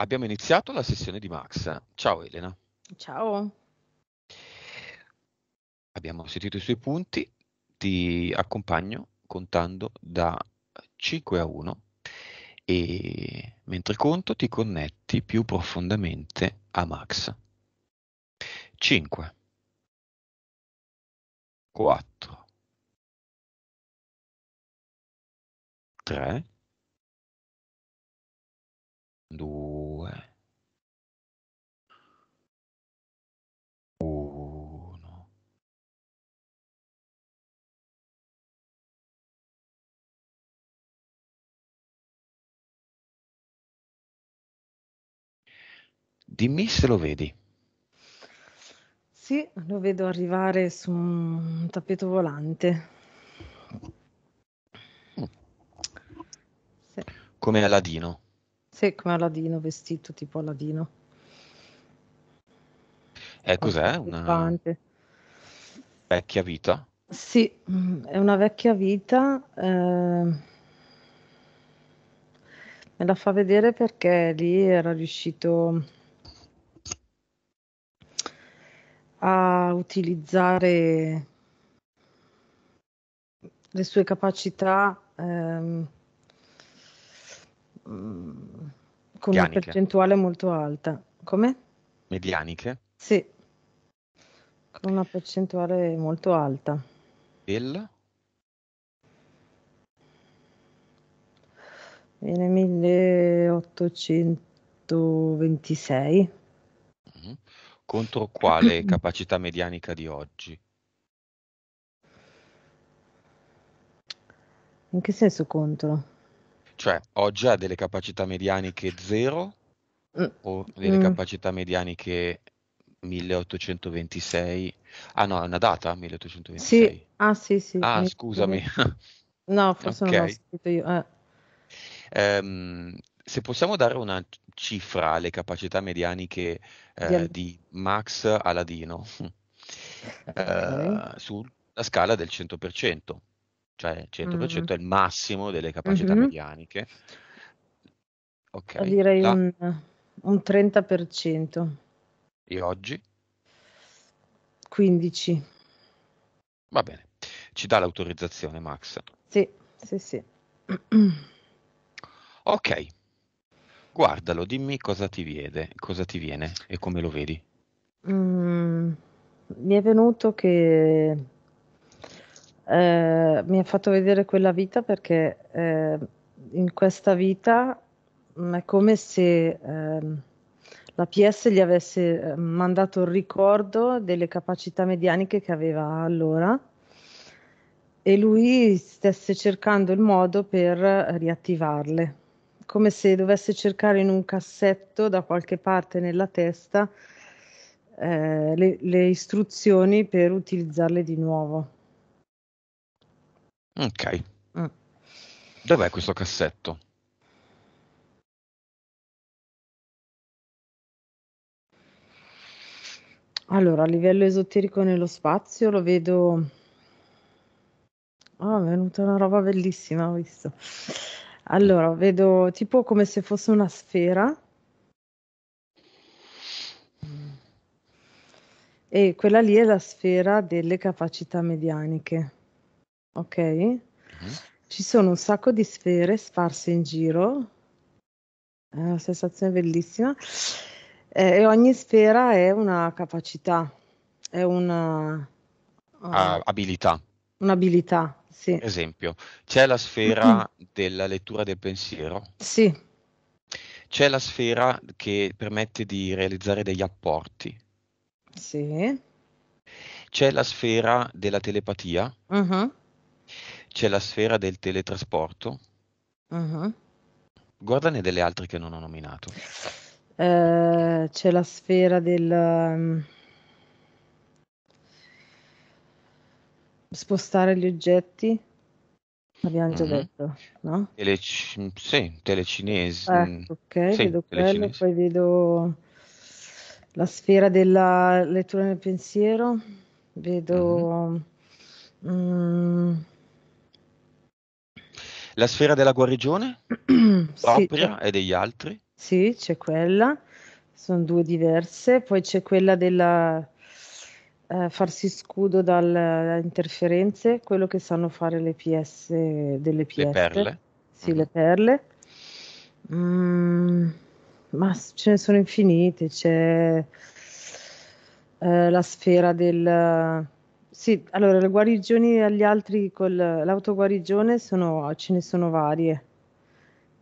abbiamo iniziato la sessione di Max. Ciao Elena. Ciao. Abbiamo sentito i suoi punti, ti accompagno contando da 5 a 1 e mentre conto ti connetti più profondamente a Max. 5 4 3 2 Dimmi se lo vedi. Sì, lo vedo arrivare su un tappeto volante. Sì. Come Aladino. Sì, come Aladino, vestito tipo Aladino. E eh, cos'è? Una volante. vecchia vita? Sì, è una vecchia vita. Eh... Me la fa vedere perché lì era riuscito a utilizzare le sue capacità ehm, mm, con Medianiche. una percentuale molto alta. Come? Medianiche? Sì, con una percentuale molto alta. Del? Viene 1826 contro quale capacità medianica di oggi? In che senso contro? Cioè, oggi ha delle capacità medianiche 0 mm. o delle mm. capacità medianiche 1826? Ah no, è una data 1826. Sì. Ah sì, sì. Ah, scusami. No, forse okay. non l'ho scritto io. Eh. Um, se possiamo dare una cifra alle capacità medianiche eh, di Max Aladino eh, okay. eh, sulla scala del 100%, cioè 100% mm. è il massimo delle capacità mm-hmm. medianiche. Okay. Direi La... un, un 30%. E oggi? 15. Va bene. Ci dà l'autorizzazione Max? Sì, sì, sì. ok. Guardalo, dimmi cosa ti, viene, cosa ti viene e come lo vedi. Mm, mi è venuto che eh, mi ha fatto vedere quella vita perché eh, in questa vita mm, è come se eh, la PS gli avesse ehm, mandato il ricordo delle capacità medianiche che aveva allora e lui stesse cercando il modo per riattivarle come se dovesse cercare in un cassetto da qualche parte nella testa eh, le, le, istruzioni per utilizzarle di nuovo. Ok. Mm. Dov'è questo cassetto? Allora, a livello esoterico nello spazio lo vedo... Oh, è venuta una roba bellissima, ho visto. Allora, vedo tipo come se fosse una sfera e quella lì è la sfera delle capacità medianiche. Ok? Mm-hmm. Ci sono un sacco di sfere sparse in giro, è una sensazione bellissima. Eh, e ogni sfera è una capacità, è una uh, abilità. Un'abilità, sì. Esempio, c'è la sfera della lettura del pensiero. Sì. C'è la sfera che permette di realizzare degli apporti. Sì. C'è la sfera della telepatia. Uh-huh. C'è la sfera del teletrasporto. Uh-huh. Guardane delle altre che non ho nominato. Uh, c'è la sfera del... Um spostare gli oggetti? Abbiamo già mm-hmm. detto, no? Telec- sì, telecinesi. Eh, ok, sì, vedo quello, poi vedo la sfera della lettura del pensiero, vedo... Mm-hmm. Um... La sfera della guarigione propria sì, e degli altri? Sì, c'è quella, sono due diverse, poi c'è quella della eh, farsi scudo dalle interferenze, quello che sanno fare le PS delle PS. Le perle. Sì, mm. le mhm. perle. Mm, ma ce ne sono infinite, c'è eh, la sfera del... Sì, allora le guarigioni agli altri con l'autoguarigione sono, ce ne sono varie,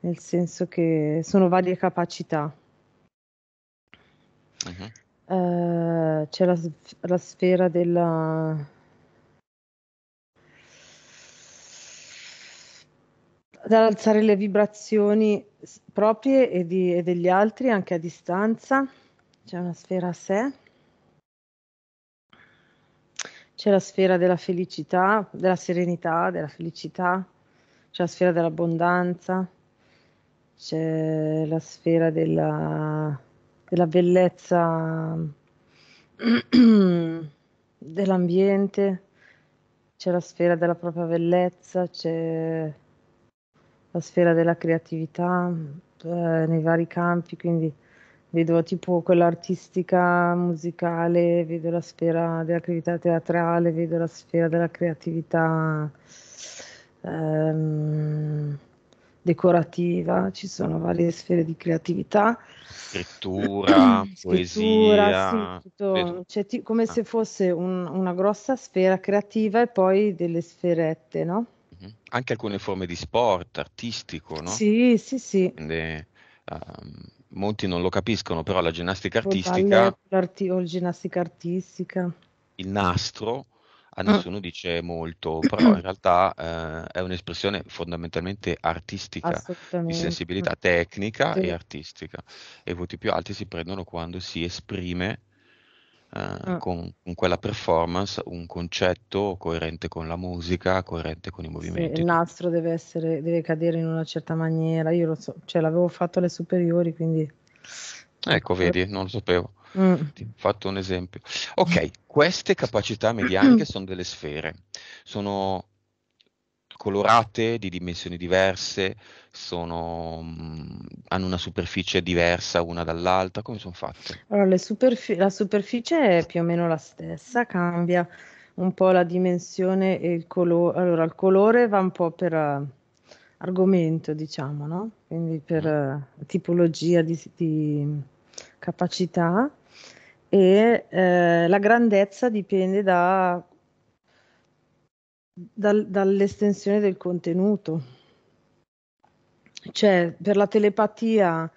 nel senso che sono varie capacità. Uh-huh. Eh, c'è la, la sfera della... dall'alzare le vibrazioni proprie e, di, e, degli altri anche a distanza. C'è una sfera a sé. C'è la sfera della felicità, della serenità, della felicità. C'è la sfera dell'abbondanza. C'è la sfera della della bellezza dell'ambiente, c'è la sfera della propria bellezza, c'è la sfera della creatività eh, nei vari campi, quindi vedo tipo quella artistica musicale, vedo la sfera della creatività teatrale, vedo la sfera della creatività ehm, decorativa, ci sono varie sfere di creatività. Scrittura, poesia. Sì, cioè, ti, come ah. se fosse un, una grossa sfera creativa e poi delle sferette, no? Mhm. Anche alcune forme di sport artistico, no? Sì, sì, sì. Quindi, um, molti non lo capiscono, però la ginnastica artistica. O, ballet, o ginnastica artistica. Il nastro a ah. nessuno dice molto, però in realtà eh, è un'espressione fondamentalmente artistica, di sensibilità tecnica sì. e artistica. E i voti più alti si prendono quando si esprime eh, ah. con, con, quella performance un concetto coerente con la musica, coerente con i movimenti. Sì, il nastro deve, essere, deve cadere in una certa maniera. Io lo so, cioè, l'avevo fatto alle superiori, quindi... Ecco, vedi, non lo sapevo. Mm. Ti ho fatto un esempio. Ok, queste capacità medianiche sono delle sfere, sono colorate, di dimensioni diverse, sono, mm, hanno una superficie diversa una dall'altra, come sono fatte? Allora, superfi- la superficie è più o meno la stessa, cambia un po' la dimensione e il colore. Allora, il colore va un po' per uh, argomento, diciamo, no? Quindi per uh, tipologia di, di capacità e eh, la grandezza dipende da, dal, dall'estensione del contenuto. Cioè, per la telepatia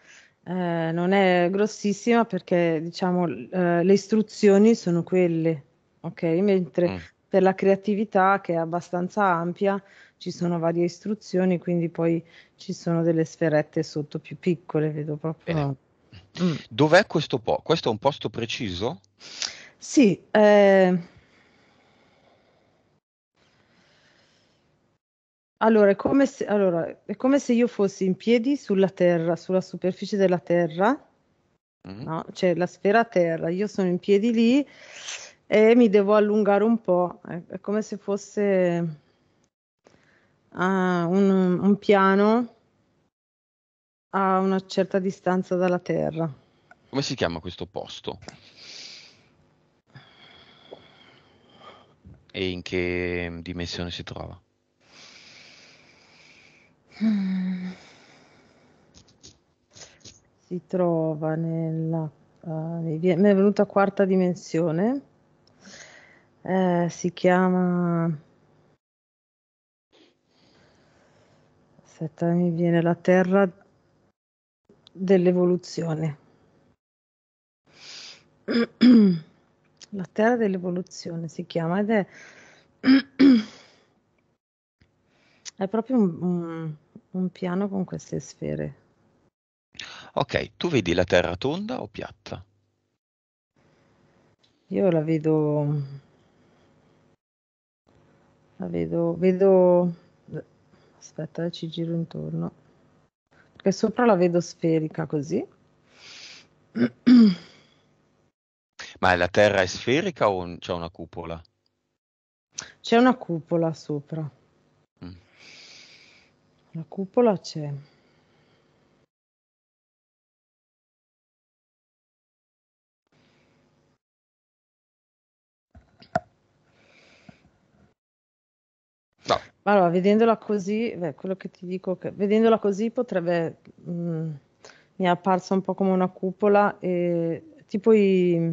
eh, non è grossissima perché, diciamo, eh, le istruzioni sono quelle, ok? Mentre mm. per la creatività, che è abbastanza ampia, ci sono varie istruzioni, quindi poi ci sono delle sferette sotto più piccole, vedo proprio. Bene. Mm. Dov'è questo posto? Questo è un posto preciso? Sì. Eh... Allora è, se, allora, è come se io fossi in piedi sulla terra, sulla superficie della terra, mm. no? cioè la sfera terra, io sono in piedi lì e mi devo allungare un po', è, è come se fosse uh, un, un piano a una certa distanza dalla Terra. Come si chiama questo posto? E in che dimensione si trova? Si trova nella... Uh, mi, è venuta quarta dimensione. Eh, si chiama... Aspetta, mi viene la Terra dell'evoluzione. La terra dell'evoluzione si chiama ed è, è proprio un, un, piano con queste sfere. Ok, tu vedi la terra tonda o piatta? Io la vedo, la vedo, vedo, aspetta, eh, ci giro intorno che sopra la vedo sferica così. Ma la Terra è sferica o c'è una cupola? C'è una cupola sopra. Mm. La cupola c'è. Allora, vedendola così, beh, quello che ti dico, che vedendola così potrebbe, mh, mm, mi è apparsa un po' come una cupola, e, tipo i,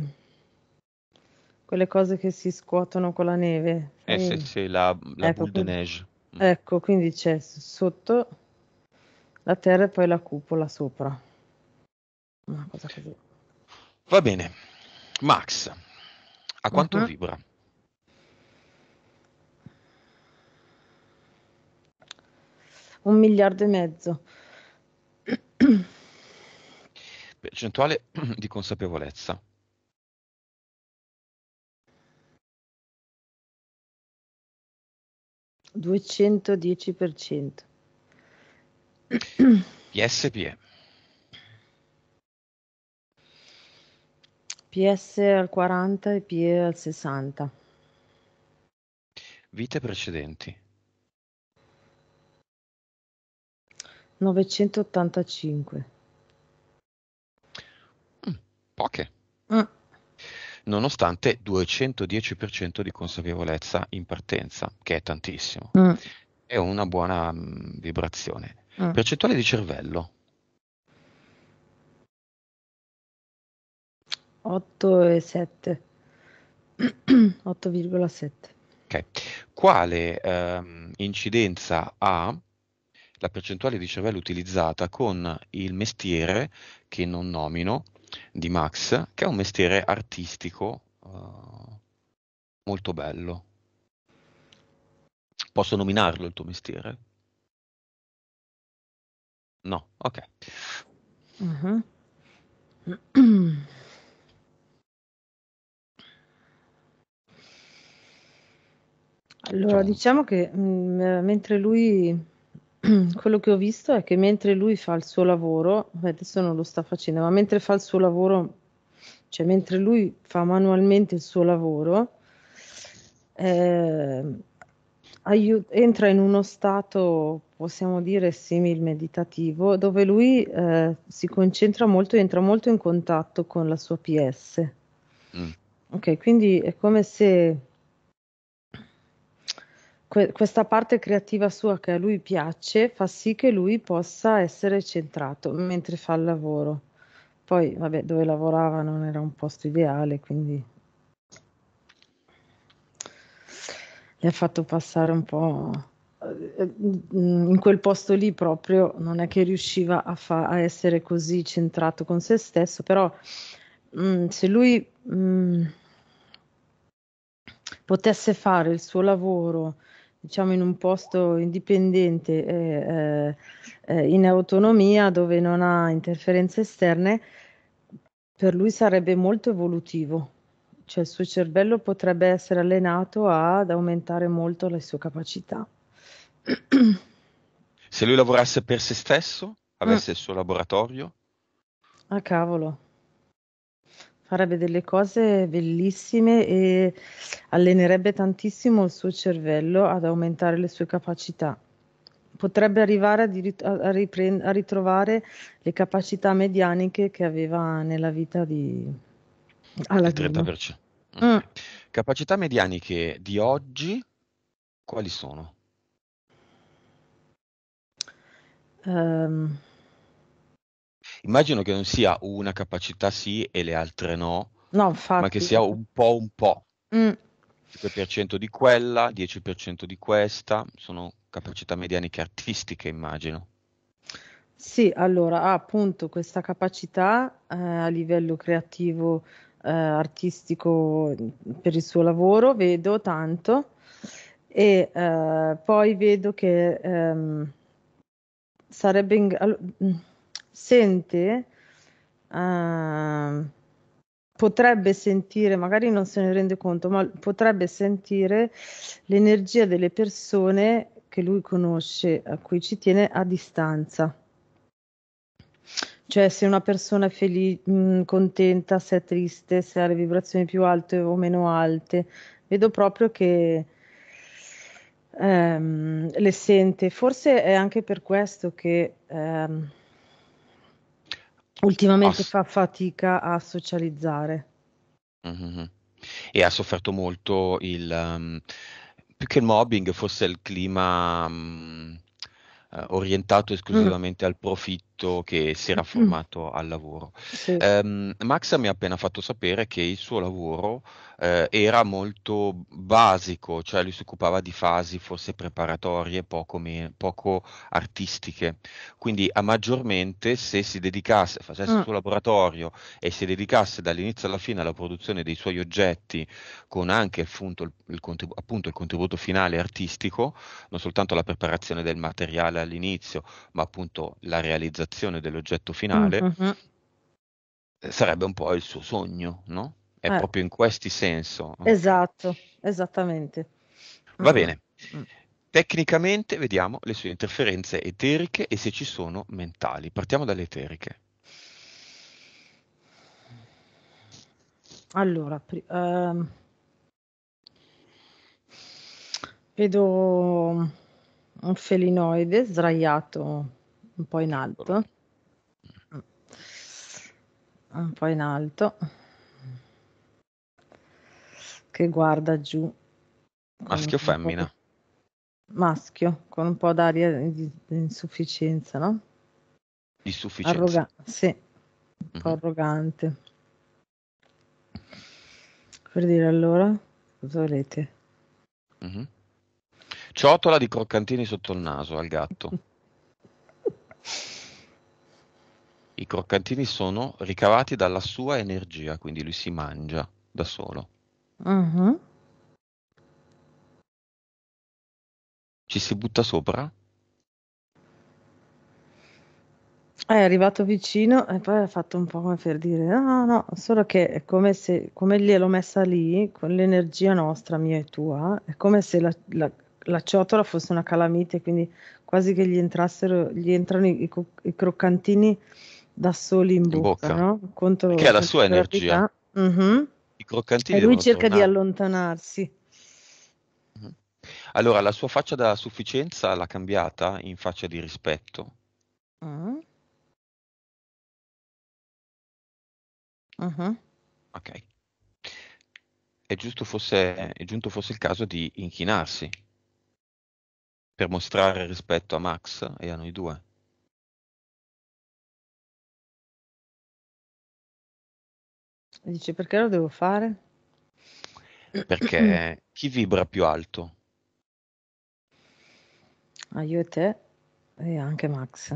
quelle cose che si scuotono con la neve. Eh sì, sì, la, la ecco, boule de neige. Mm. Ecco, quindi c'è sotto la terra e poi la cupola sopra. Una cosa così. Va bene. Max, a quanto uh-huh. vibra? un miliardo e mezzo. Percentuale di consapevolezza. Duecentodieci per cento. PSPE. PS al 40 e PE al 60. Vite precedenti. 985. Mm, poche. Mm. Nonostante 210% di consapevolezza in partenza, che è tantissimo. Mm. È una buona mh, mm, vibrazione. Mm. Percentuale di cervello. 8,7. 8,7. Ok. Quale ehm, incidenza ha la percentuale di cervello utilizzata con il mestiere che non nomino di Max, che è un mestiere artistico uh, molto bello. Posso nominarlo il tuo mestiere? No, ok. Uh-huh. Allora, diciamo che mh, mm, mentre lui quello che ho visto è che mentre lui fa il suo lavoro, adesso non lo sta facendo, ma mentre fa il suo lavoro, cioè mentre lui fa manualmente il suo lavoro, eh, aiut- entra in uno stato, possiamo dire, simil meditativo, dove lui eh, si concentra molto, e entra molto in contatto con la sua PS. Mm. Ok, quindi è come se que- questa parte creativa sua che a lui piace fa sì che lui possa essere centrato mentre fa il lavoro. Poi, vabbè, dove lavorava non era un posto ideale, quindi le ha fatto passare un po' eh, in quel posto lì proprio non è che riusciva a, fa- a essere così centrato con se stesso, però mh, mm, se lui mh, mm, potesse fare il suo lavoro diciamo in un posto indipendente e eh, eh, in autonomia dove non ha interferenze esterne, per lui sarebbe molto evolutivo, cioè il suo cervello potrebbe essere allenato ad aumentare molto le sue capacità. Se lui lavorasse per se stesso, avesse mm. il suo laboratorio? Ah cavolo, farebbe delle cose bellissime e allenerebbe tantissimo il suo cervello ad aumentare le sue capacità. Potrebbe arrivare a, dirit- a, riprend- a ritrovare le capacità medianiche che aveva nella vita di alla 30%. Mm. Capacità medianiche di oggi quali sono? Um immagino che non sia una capacità sì e le altre no, no ma che sia un po' un po'. Mm. 5% di quella, 10% di questa, sono capacità medianiche artistiche immagino. Sì, allora ha ah, appunto questa capacità eh, a livello creativo, eh, artistico mm, per il suo lavoro, vedo tanto e eh, poi vedo che ehm, sarebbe in... Mm, sente, uh, potrebbe sentire, magari non se ne rende conto, ma potrebbe sentire l'energia delle persone che lui conosce, a cui ci tiene, a distanza. Cioè, se una persona è felice, mh, contenta, se è triste, se ha le vibrazioni più alte o meno alte, vedo proprio che ehm, le sente. Forse è anche per questo che ehm, Ultimamente Ass- fa fatica a socializzare. Mm-hmm. E ha sofferto molto il... Um, più che il mobbing, forse il clima um, orientato mm. esclusivamente mm. al profitto conflitto che si era formato al lavoro. Sì. Um, Max mi ha appena fatto sapere che il suo lavoro eh, era molto basico, cioè lui si occupava di fasi forse preparatorie, poco, me- poco artistiche. Quindi a maggiormente se si dedicasse, facesse il ah. suo laboratorio e si dedicasse dall'inizio alla fine alla produzione dei suoi oggetti con anche appunto il, il, contribu- appunto il contributo finale artistico, non soltanto la preparazione del materiale all'inizio, ma appunto la realizzazione realizzazione dell'oggetto finale mm-hmm. Eh, sarebbe un po' il suo sogno, no? È eh. proprio in questi senso. Esatto, esattamente. Va mm. bene. Mm. Tecnicamente vediamo le sue interferenze eteriche e se ci sono mentali. Partiamo dalle eteriche. Allora, pri- ehm, vedo un felinoide sdraiato un po' in alto. Mm. Un po' in alto. Che guarda giù. Maschio o femmina? Maschio, con un po' d'aria di, insufficienza, no? Di sufficienza. Arroga- sì, un po' mm-hmm. arrogante. Per dire allora, cosa volete? Mm-hmm. Ciotola di croccantini sotto il naso al gatto. i croccantini sono ricavati dalla sua energia, quindi lui si mangia da solo. Mm-hmm. Ci si butta sopra? È arrivato vicino e poi ha fatto un po' come per dire: No, no, solo che è come se, come gliel'ho messa lì, con l'energia nostra, mia e tua, è come se la, la, la ciotola fosse una calamite, quindi quasi che gli entrassero, gli entrano i, i, i croccantini da soli in bocca, in bocca. No? Contro, che è la sua energia. Uh-huh. I croccantini. E lui cerca tornare. di allontanarsi. Mhm. Allora, la sua faccia da sufficienza l'ha cambiata in faccia di rispetto. Uh-huh. Ok. È, giusto fosse, è giunto fosse il caso di inchinarsi per mostrare rispetto a Max e a noi due. E dice perché lo devo fare? Perché chi vibra più alto? Ah, io e te e anche Max.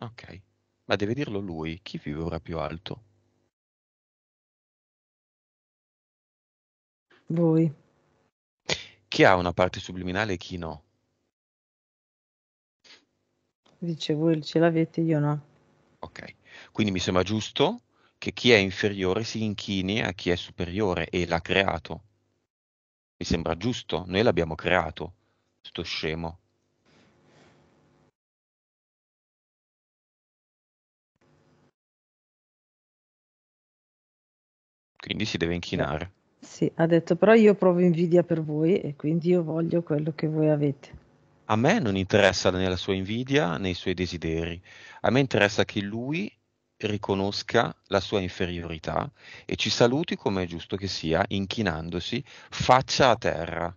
Ok, ma deve dirlo lui, chi vibra più alto? Voi. Chi ha una parte subliminale e chi no? Dice voi ce l'avete, io no. Ok, quindi mi sembra giusto che chi è inferiore si inchini a chi è superiore e l'ha creato. Mi sembra giusto, noi l'abbiamo creato, sto scemo. Quindi si deve inchinare. Sì, ha detto però io provo invidia per voi e quindi io voglio quello che voi avete. A me non interessa né la sua invidia né i suoi desideri, a me interessa che lui riconosca la sua inferiorità e ci saluti come è giusto che sia, inchinandosi faccia a terra.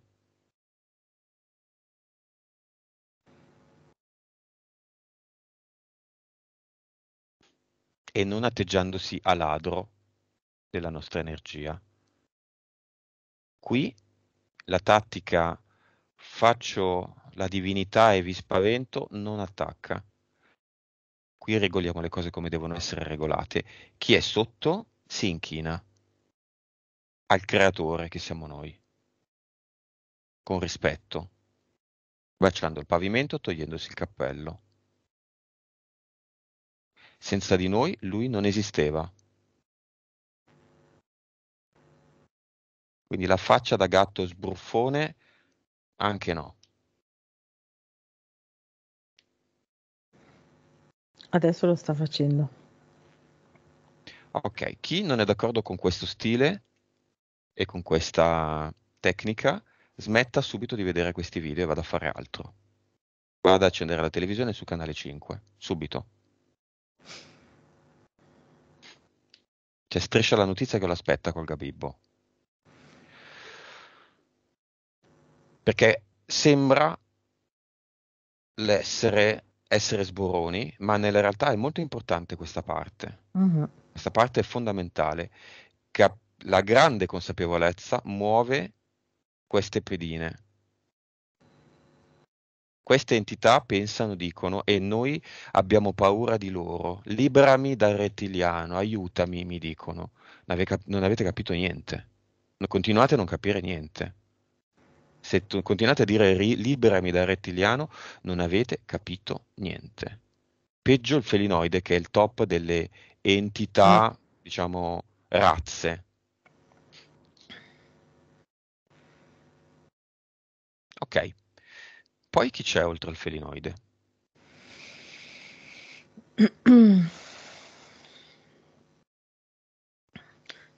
E non atteggiandosi a ladro della nostra energia. Qui la tattica faccio la divinità e vi spavento non attacca qui regoliamo le cose come devono essere regolate, chi è sotto si inchina al creatore che siamo noi, con rispetto, baciando il pavimento, togliendosi il cappello. Senza di noi lui non esisteva. Quindi la faccia da gatto sbruffone, anche no. Adesso lo sta facendo. Ok, chi non è d'accordo con questo stile e con questa tecnica, smetta subito di vedere questi video e vada a fare altro. Vada ad accendere la televisione su canale 5, subito. Cioè, striscia la notizia che lo aspetta col Gabibbo. Perché sembra l'essere essere sboroni, ma nella realtà è molto importante questa parte. Uh-huh. Questa parte è fondamentale. Cap- la grande consapevolezza muove queste pedine. Queste entità pensano, dicono, e noi abbiamo paura di loro. Liberami dal rettiliano, aiutami, mi dicono. non avete capito niente. Continuate a non capire niente. Se continuate a dire ri, liberami dal rettiliano, non avete capito niente. Peggio il felinoide, che è il top delle entità, mm. diciamo, razze. Ok. Poi chi c'è oltre al felinoide?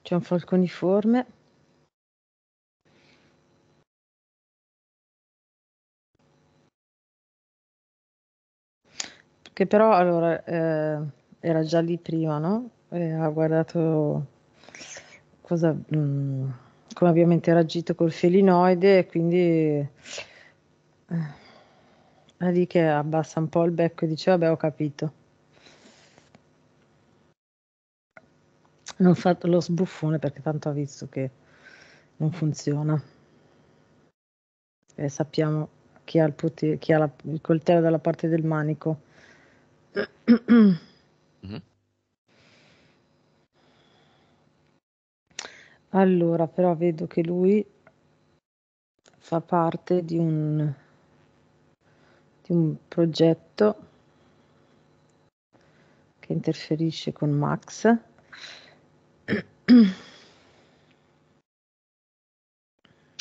C'è un falconiforme. che però allora eh, era già lì prima, no? E ha guardato cosa, mh, mm, come abbiamo interagito col felinoide e quindi eh, è lì che abbassa un po' il becco e dice vabbè ho capito. Non fatto lo sbuffone perché tanto ha visto che non funziona. E sappiamo chi ha il, potere, chi ha la, il coltello dalla parte del manico. Allora, però vedo che lui fa parte di un, di un progetto che interferisce con Max.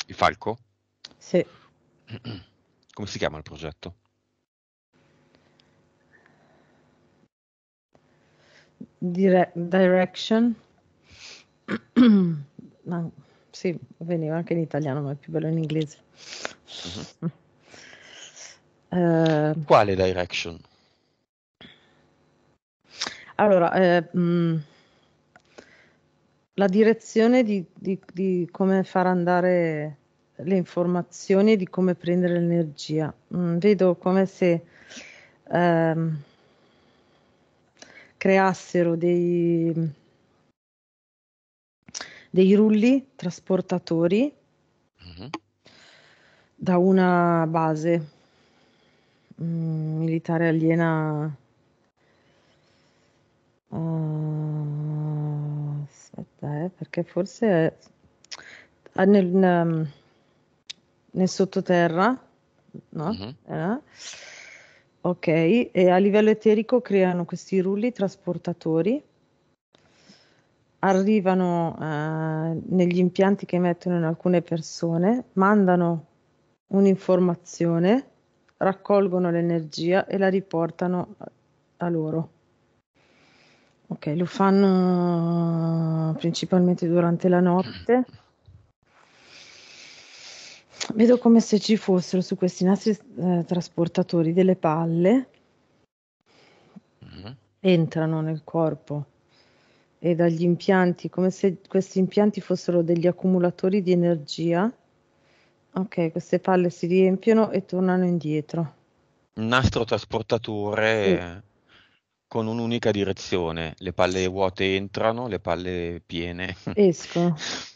Il Falco? Sì. Come si chiama il progetto? dire- Direction. no, sì, veniva anche in italiano, ma è più bello in inglese. Uh-huh. Uh, Quale Direction? Allora, eh, mh, mm, la direzione di, di, di, come far andare le informazioni e di come prendere l'energia. Mh, mm, vedo come se... Um, creassero dei, dei rulli trasportatori mm-hmm. da una base mm, militare aliena. Uh, aspetta, eh, perché forse è ah, nel, nel, nel sottoterra, no? Mm-hmm. Eh? Ok, e a livello eterico creano questi rulli trasportatori, arrivano eh, negli impianti che mettono in alcune persone, mandano un'informazione, raccolgono l'energia e la riportano eh, a loro. Ok, lo fanno principalmente durante la notte vedo come se ci fossero su questi nastri eh, trasportatori delle palle mm-hmm. entrano nel corpo e dagli impianti, come se questi impianti fossero degli accumulatori di energia. Ok, queste palle si riempiono e tornano indietro. Un nastro trasportatore sì. con un'unica direzione, le palle vuote entrano, le palle piene escono.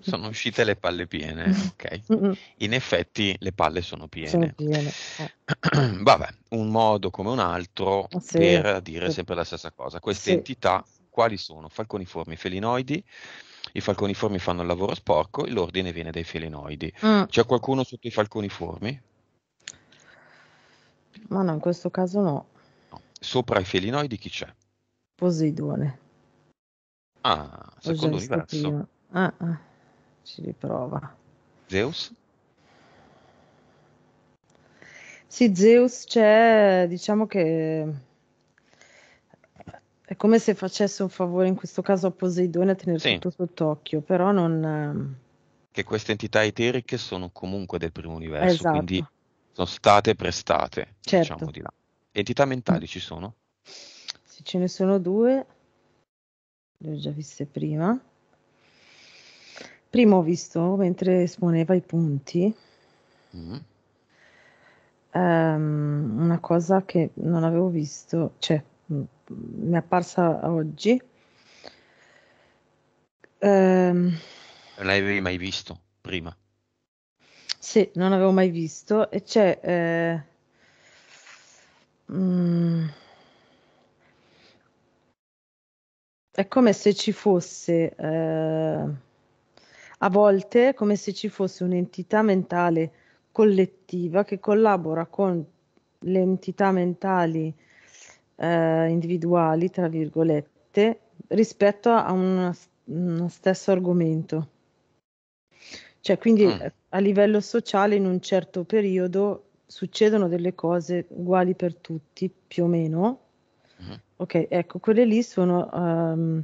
sono uscite le palle piene, ok? In effetti le palle sono piene. Sono piene eh. Vabbè, un modo come un altro sì, per dire sì. sempre la stessa cosa. Queste sì. entità quali sono? Falconiformi e felinoidi. I falconiformi fanno il lavoro sporco, l'ordine viene dai felinoidi. Mm. C'è qualcuno sotto i falconiformi? Ma no, in questo caso no. no. Sopra i felinoidi chi c'è? Poseidone. Ah, secondo Poseidone universo. Ah, ah, ci riprova. Zeus? Sì, Zeus c'è, diciamo che è come se facesse un favore in questo caso a Poseidone a tenere sì. tutto sott'occhio, però non... Ehm, che queste entità eteriche sono comunque del primo universo, esatto. quindi sono state prestate, certo. diciamo di là. Entità mentali ci sono? Sì, ce ne sono due, le ho già viste prima. Prima ho visto, mentre esponeva i punti, mm. um, una cosa che non avevo visto, cioè mm, mi è apparsa oggi. Um, ehm, l'avevi mai visto prima? Sì, non avevo mai visto e c'è... Eh, Mm. È come se ci fosse eh, a volte come se ci fosse un'entità mentale collettiva che collabora con le entità mentali eh, individuali, tra virgolette, rispetto a uno, un stesso argomento. Cioè, quindi ah. a livello sociale in un certo periodo succedono delle cose uguali per tutti, più o meno. Uh-huh. Ok, ecco, quelle lì sono um,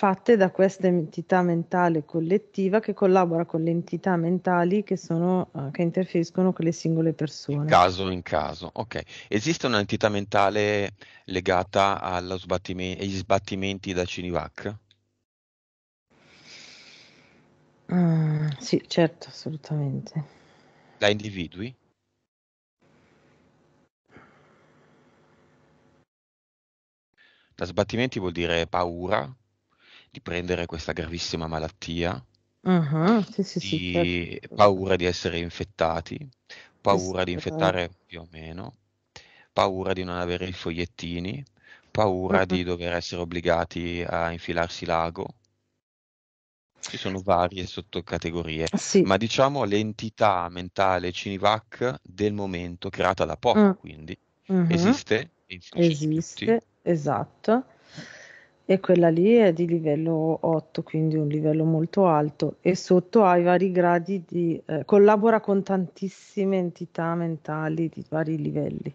fatte da questa entità mentale collettiva che collabora con le entità mentali che, sono, eh, che interferiscono con le singole persone. caso in caso, ok. Esiste un'entità mentale legata sbattime- agli sbattimenti da Cinivac? Mm, ah, sì, certo, assolutamente. Da individui? Da sbattimenti vuol dire paura, di prendere questa gravissima malattia, uh-huh, sì, sì, di certo. paura di essere infettati, paura sì, di esatto. infettare certo. più o meno, paura di non avere i fogliettini, paura uh-huh. di dover essere obbligati a infilarsi l'ago. Ci sono varie sottocategorie, sì. ma diciamo l'entità mentale Cinivac del momento creata da poco, mm. quindi mm-hmm. esiste, esiste, esatto e quella lì è di livello 8, quindi un livello molto alto e sotto ha i vari gradi di eh, collabora con tantissime entità mentali di vari livelli.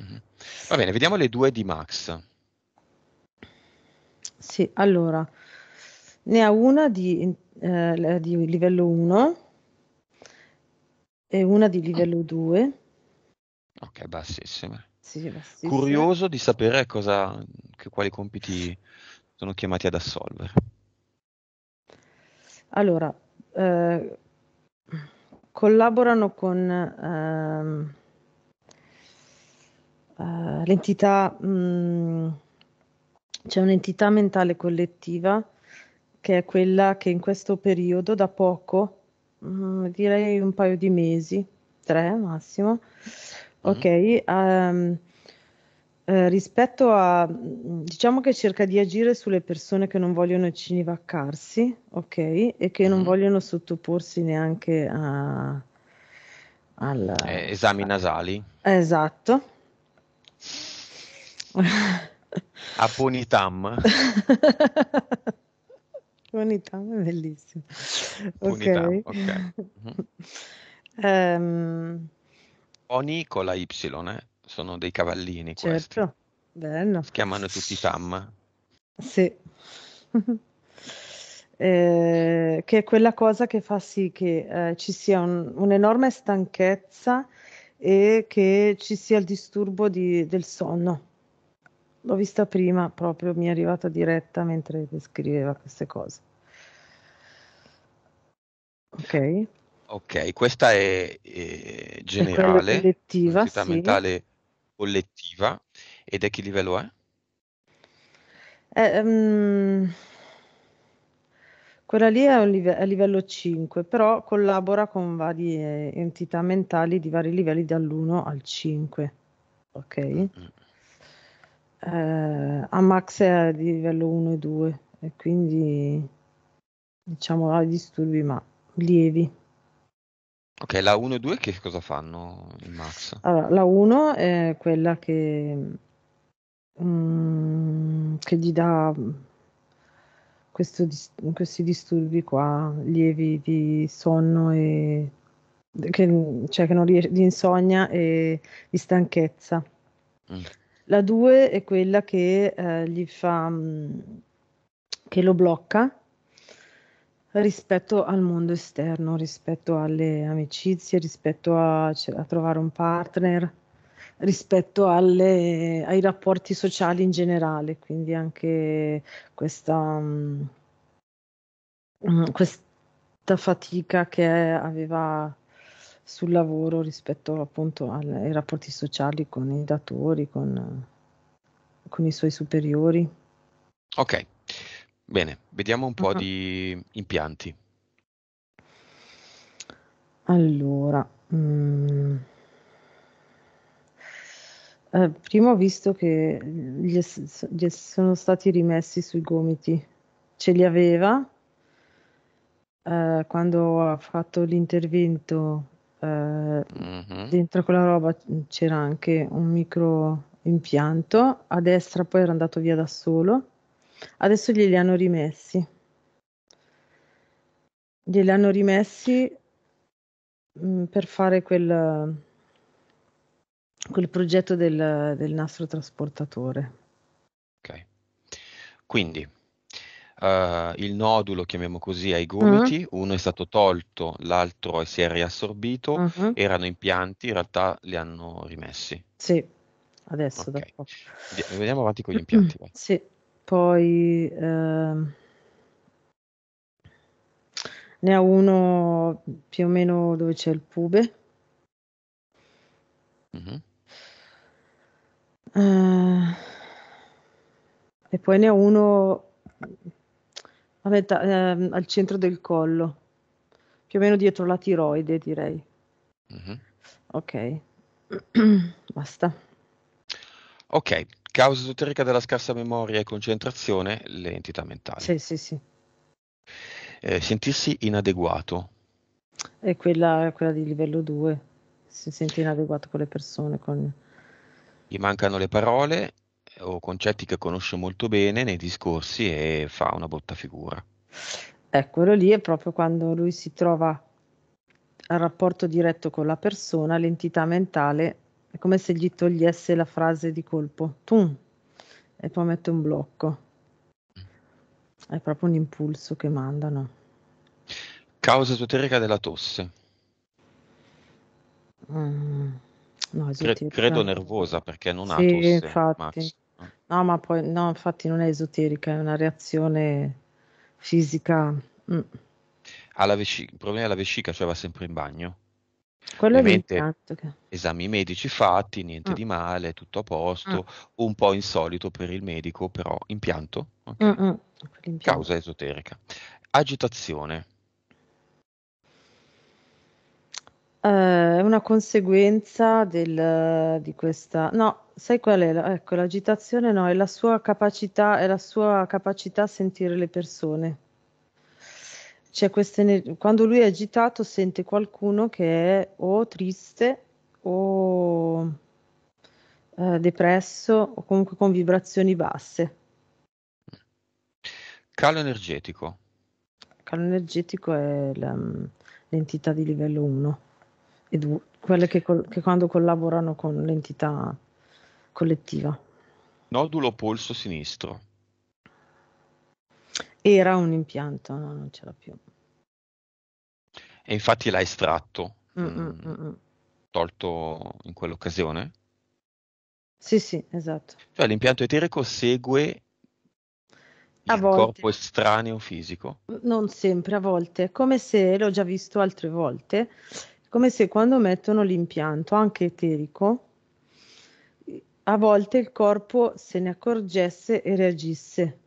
Mm-hmm. Va bene, vediamo le due di Max. Sì, allora ne ha una di, eh, di livello 1 e una di livello 2. Ok, bassissima sì, curioso di sapere cosa, che, quali compiti sono chiamati ad assolvere. Allora, eh, collaborano con ehm, eh, l'entità, mh, mm, c'è un'entità mentale collettiva che è quella che in questo periodo da poco, mh, mm, direi un paio di mesi, tre massimo, Mm. Ok, ehm, eh, rispetto a, diciamo che cerca di agire sulle persone che non vogliono cinivaccarsi, ok, e che non Mhm. vogliono sottoporsi neanche a, al... Eh, esami nasali. Esatto. Aponitam. Punitam è bellissimo. Aponitam, ok. Ok. Mhm. Ehm, Oni con la Y, eh. sono dei cavallini certo. questi. Bello. Si chiamano tutti Sam. Sì. Eh, che è quella cosa che fa sì che eh, ci sia un, un'enorme stanchezza e che ci sia il disturbo di, del sonno. L'ho vista prima, proprio mi è arrivata diretta mentre descriveva queste cose. Ok. Ok, questa è, è generale, è collettiva, sì. mentale collettiva ed è che livello è? Eh, um, quella lì è a live- livello 5, però collabora con varie entità mentali di vari livelli dall'1 al 5. Ok. Mm, mm. Eh, a max è di livello 1 e 2 e quindi diciamo ha disturbi ma lievi. Ok, la 1 e 2 che cosa fanno in Max? Allora, la 1 è quella che, mm, che gli dà questo, questi disturbi qua, lievi di sonno e che, cioè che non riesce, di insonnia e di stanchezza. Mm. La 2 è quella che eh, gli fa mm, che lo blocca rispetto al mondo esterno, rispetto alle amicizie, rispetto a, cioè, a trovare un partner, rispetto alle, ai rapporti sociali in generale, quindi anche questa, mm, mm, questa fatica che aveva sul lavoro rispetto appunto ai rapporti sociali con i datori, con, con i suoi superiori. Ok, Bene, vediamo un po' uh-huh. di impianti. Allora, mm, eh, prima ho visto che gli, es- gli es- sono stati rimessi sui gomiti, ce li aveva eh, quando ha fatto l'intervento uh-huh. dentro quella roba c'era anche un micro impianto, a destra poi era andato via da solo Adesso glieli hanno rimessi. Glieli hanno rimessi mh, mm, per fare quel, quel progetto del, del nastro trasportatore. Ok. Quindi Uh, il nodulo, chiamiamo così, ai gomiti, uh-huh. uno è stato tolto, l'altro si è riassorbito, uh-huh. erano impianti, in realtà li hanno rimessi. Sì, adesso. Okay. Vediamo avanti con gli impianti. sì poi ehm, ne ha uno più o meno dove c'è il pube. Mm-hmm. Eh, e poi ne ha uno aspetta, ehm, al centro del collo, più o meno dietro la tiroide, direi. Mm-hmm. Ok, basta. Ok, causa esoterica della scarsa memoria e concentrazione, le entità mentali. Sì, sì, sì. Eh, sentirsi inadeguato. È quella, quella di livello 2, si sente inadeguato con le persone. Con... Gli mancano le parole o concetti che conosce molto bene nei discorsi e fa una botta figura. Ecco, quello lì è proprio quando lui si trova al rapporto diretto con la persona, l'entità mentale è come se gli togliesse la frase di colpo, tum, e poi mette un blocco. È proprio un impulso che mandano. Causa esoterica della tosse. Mm, no, Cre- credo nervosa perché non sì, ha tosse. Infatti. No, ma poi no, infatti non è esoterica, è una reazione fisica. Mm. Ha la il problema è la vescica, cioè va sempre in bagno. Quello ovviamente che... esami medici fatti, niente mm. di male, tutto a posto, mm. un po' insolito per il medico, però impianto. Okay. Mm, mm. Causa esoterica. Agitazione. È eh, una conseguenza del, di questa... No, sai qual è? Ecco, l'agitazione no, è la sua capacità, è la sua capacità a sentire le persone c'è questa ener- quando lui è agitato sente qualcuno che è o triste o eh, depresso o comunque con vibrazioni basse. Calo energetico. Calo energetico è mm, l'entità di livello 1 e 2, quelle che, col- che quando collaborano con l'entità collettiva. Nodulo polso sinistro. Era un impianto, no, non ce l'ha più e infatti l'ha estratto, mm, mm, mm, mm, tolto in quell'occasione. Sì, sì, esatto. Cioè l'impianto eterico segue a il volte. corpo estraneo fisico? Non sempre, a volte, come se, l'ho già visto altre volte, come se quando mettono l'impianto, anche eterico, a volte il corpo se ne accorgesse e reagisse.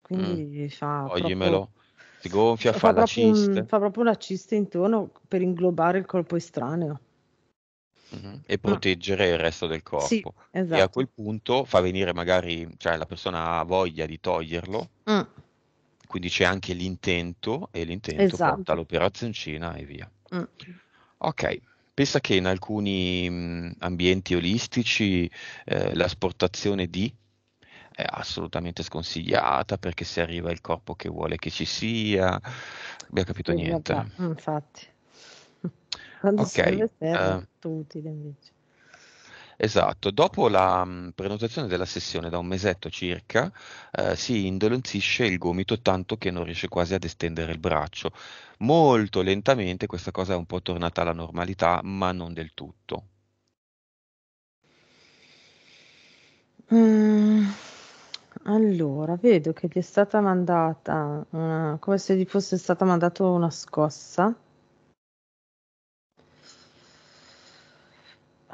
Quindi mm. fa... Togliemelo. Proprio si gonfia, fa, fa la cista. Un, fa proprio una cista intorno per inglobare il corpo estraneo. Mm-hmm. E proteggere ah. il resto del corpo. Sì, esatto. E a esatto. quel punto fa venire magari, cioè la persona ha voglia di toglierlo, mm. quindi c'è anche l'intento e l'intento esatto. porta l'operazioncina e via. Mm. Ok, pensa che in alcuni mm, ambienti olistici eh, l'asportazione di è assolutamente sconsigliata perché se arriva il corpo che vuole che ci sia, abbiamo capito Quindi, niente. Vabbè, mm, infatti. Quando ok. Serve, uh, utile invece. Esatto, dopo la mh, mm, prenotazione della sessione da un mesetto circa eh, si indolenzisce il gomito tanto che non riesce quasi ad estendere il braccio. Molto lentamente questa cosa è un po' tornata alla normalità, ma non del tutto. Mm. Allora, vedo che gli è stata mandata una come se gli fosse stata mandata una scossa.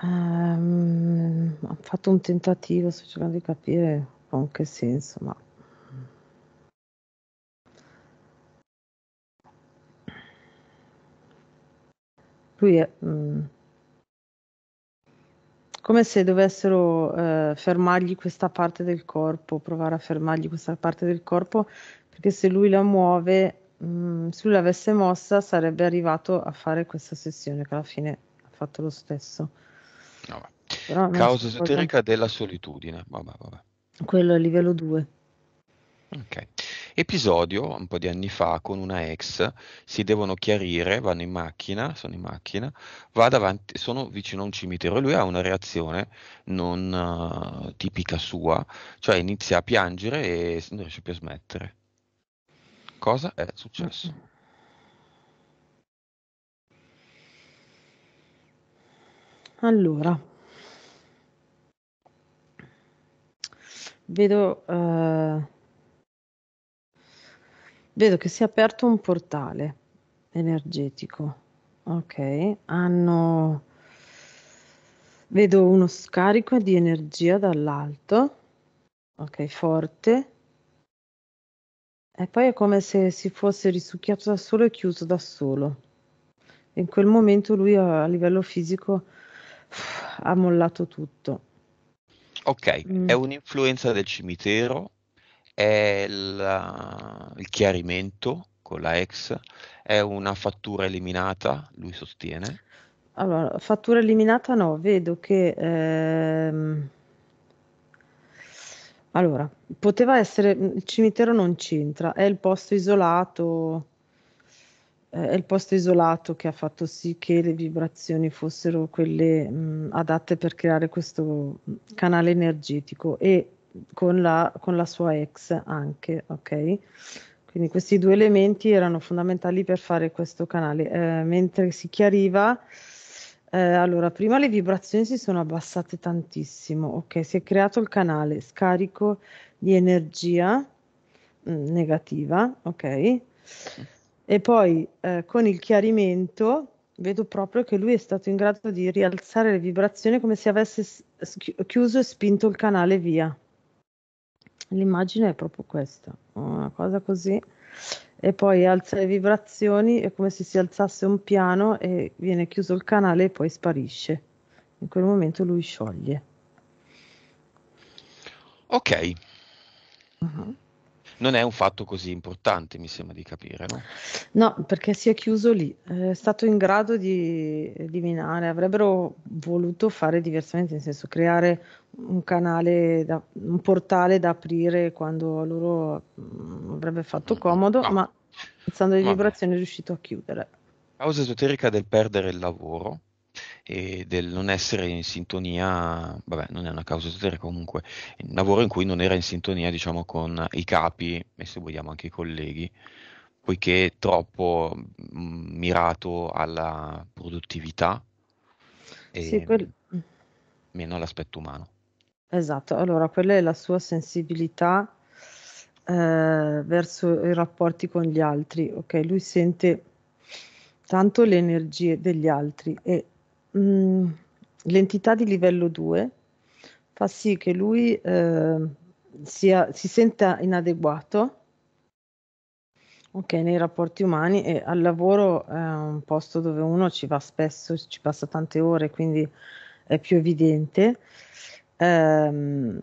Ehm, ha fatto un tentativo, sto cercando di capire con che senso, ma lui è, mhmm come se dovessero eh, fermargli questa parte del corpo, provare a fermargli questa parte del corpo, perché se lui la muove, mh, mm, se lui l'avesse mossa, sarebbe arrivato a fare questa sessione che alla fine ha fatto lo stesso. No, Causa esoterica della solitudine. Vabbè, vabbè. Quello a livello 2. Ok episodio un po' di anni fa con una ex, si devono chiarire, vanno in macchina, sono in macchina, va davanti, sono vicino a un cimitero e lui ha una reazione non uh, tipica sua, cioè inizia a piangere e non riesce più a smettere. Cosa è successo? Allora, vedo... Uh Vedo che si è aperto un portale energetico. Ok, hanno vedo uno scarico di energia dall'alto. Ok, forte. E poi è come se si fosse risucchiato da solo e chiuso da solo. In quel momento lui a, livello fisico ha mollato tutto. Ok, mm. è un'influenza del cimitero è la, eh, il chiarimento con la ex, è una fattura eliminata, lui sostiene. Allora, fattura eliminata no, vedo che... Ehm... Allora, poteva essere, mm, il cimitero non c'entra, è il posto isolato, eh, è il posto isolato che ha fatto sì che le vibrazioni fossero quelle mh, mm, adatte per creare questo mm, canale energetico e con la, con la sua ex anche, ok? Quindi questi due elementi erano fondamentali per fare questo canale. Eh, mentre si chiariva, eh, allora prima le vibrazioni si sono abbassate tantissimo, ok? Si è creato il canale scarico di energia mh, mm, negativa, ok? E poi eh, con il chiarimento vedo proprio che lui è stato in grado di rialzare le vibrazioni come se avesse chiuso e spinto il canale via l'immagine è proprio questa, una cosa così. E poi alza le vibrazioni, è come se si alzasse un piano e viene chiuso il canale e poi sparisce. In quel momento lui scioglie. Ok. Uh-huh non è un fatto così importante, mi sembra di capire. No, no perché si è chiuso lì, è stato in grado di, di minare, avrebbero voluto fare diversamente, nel senso creare un canale, da, un portale da aprire quando a loro mm, avrebbe fatto mm, comodo, no. ma alzando le Vabbè. vibrazioni è riuscito a chiudere. Causa esoterica del perdere il lavoro e del non essere in sintonia, vabbè, non è una causa tutela comunque, un lavoro in cui non era in sintonia, diciamo, con i capi e se vogliamo anche i colleghi, poiché troppo mm, mirato alla produttività e sì, quel... meno all'aspetto umano. Esatto, allora quella è la sua sensibilità eh, verso i rapporti con gli altri, ok? Lui sente tanto le energie degli altri e Mm, l'entità di livello 2 fa sì che lui eh, sia, si senta inadeguato okay, nei rapporti umani e al lavoro è un posto dove uno ci va spesso, ci passa tante ore, quindi è più evidente. Eh,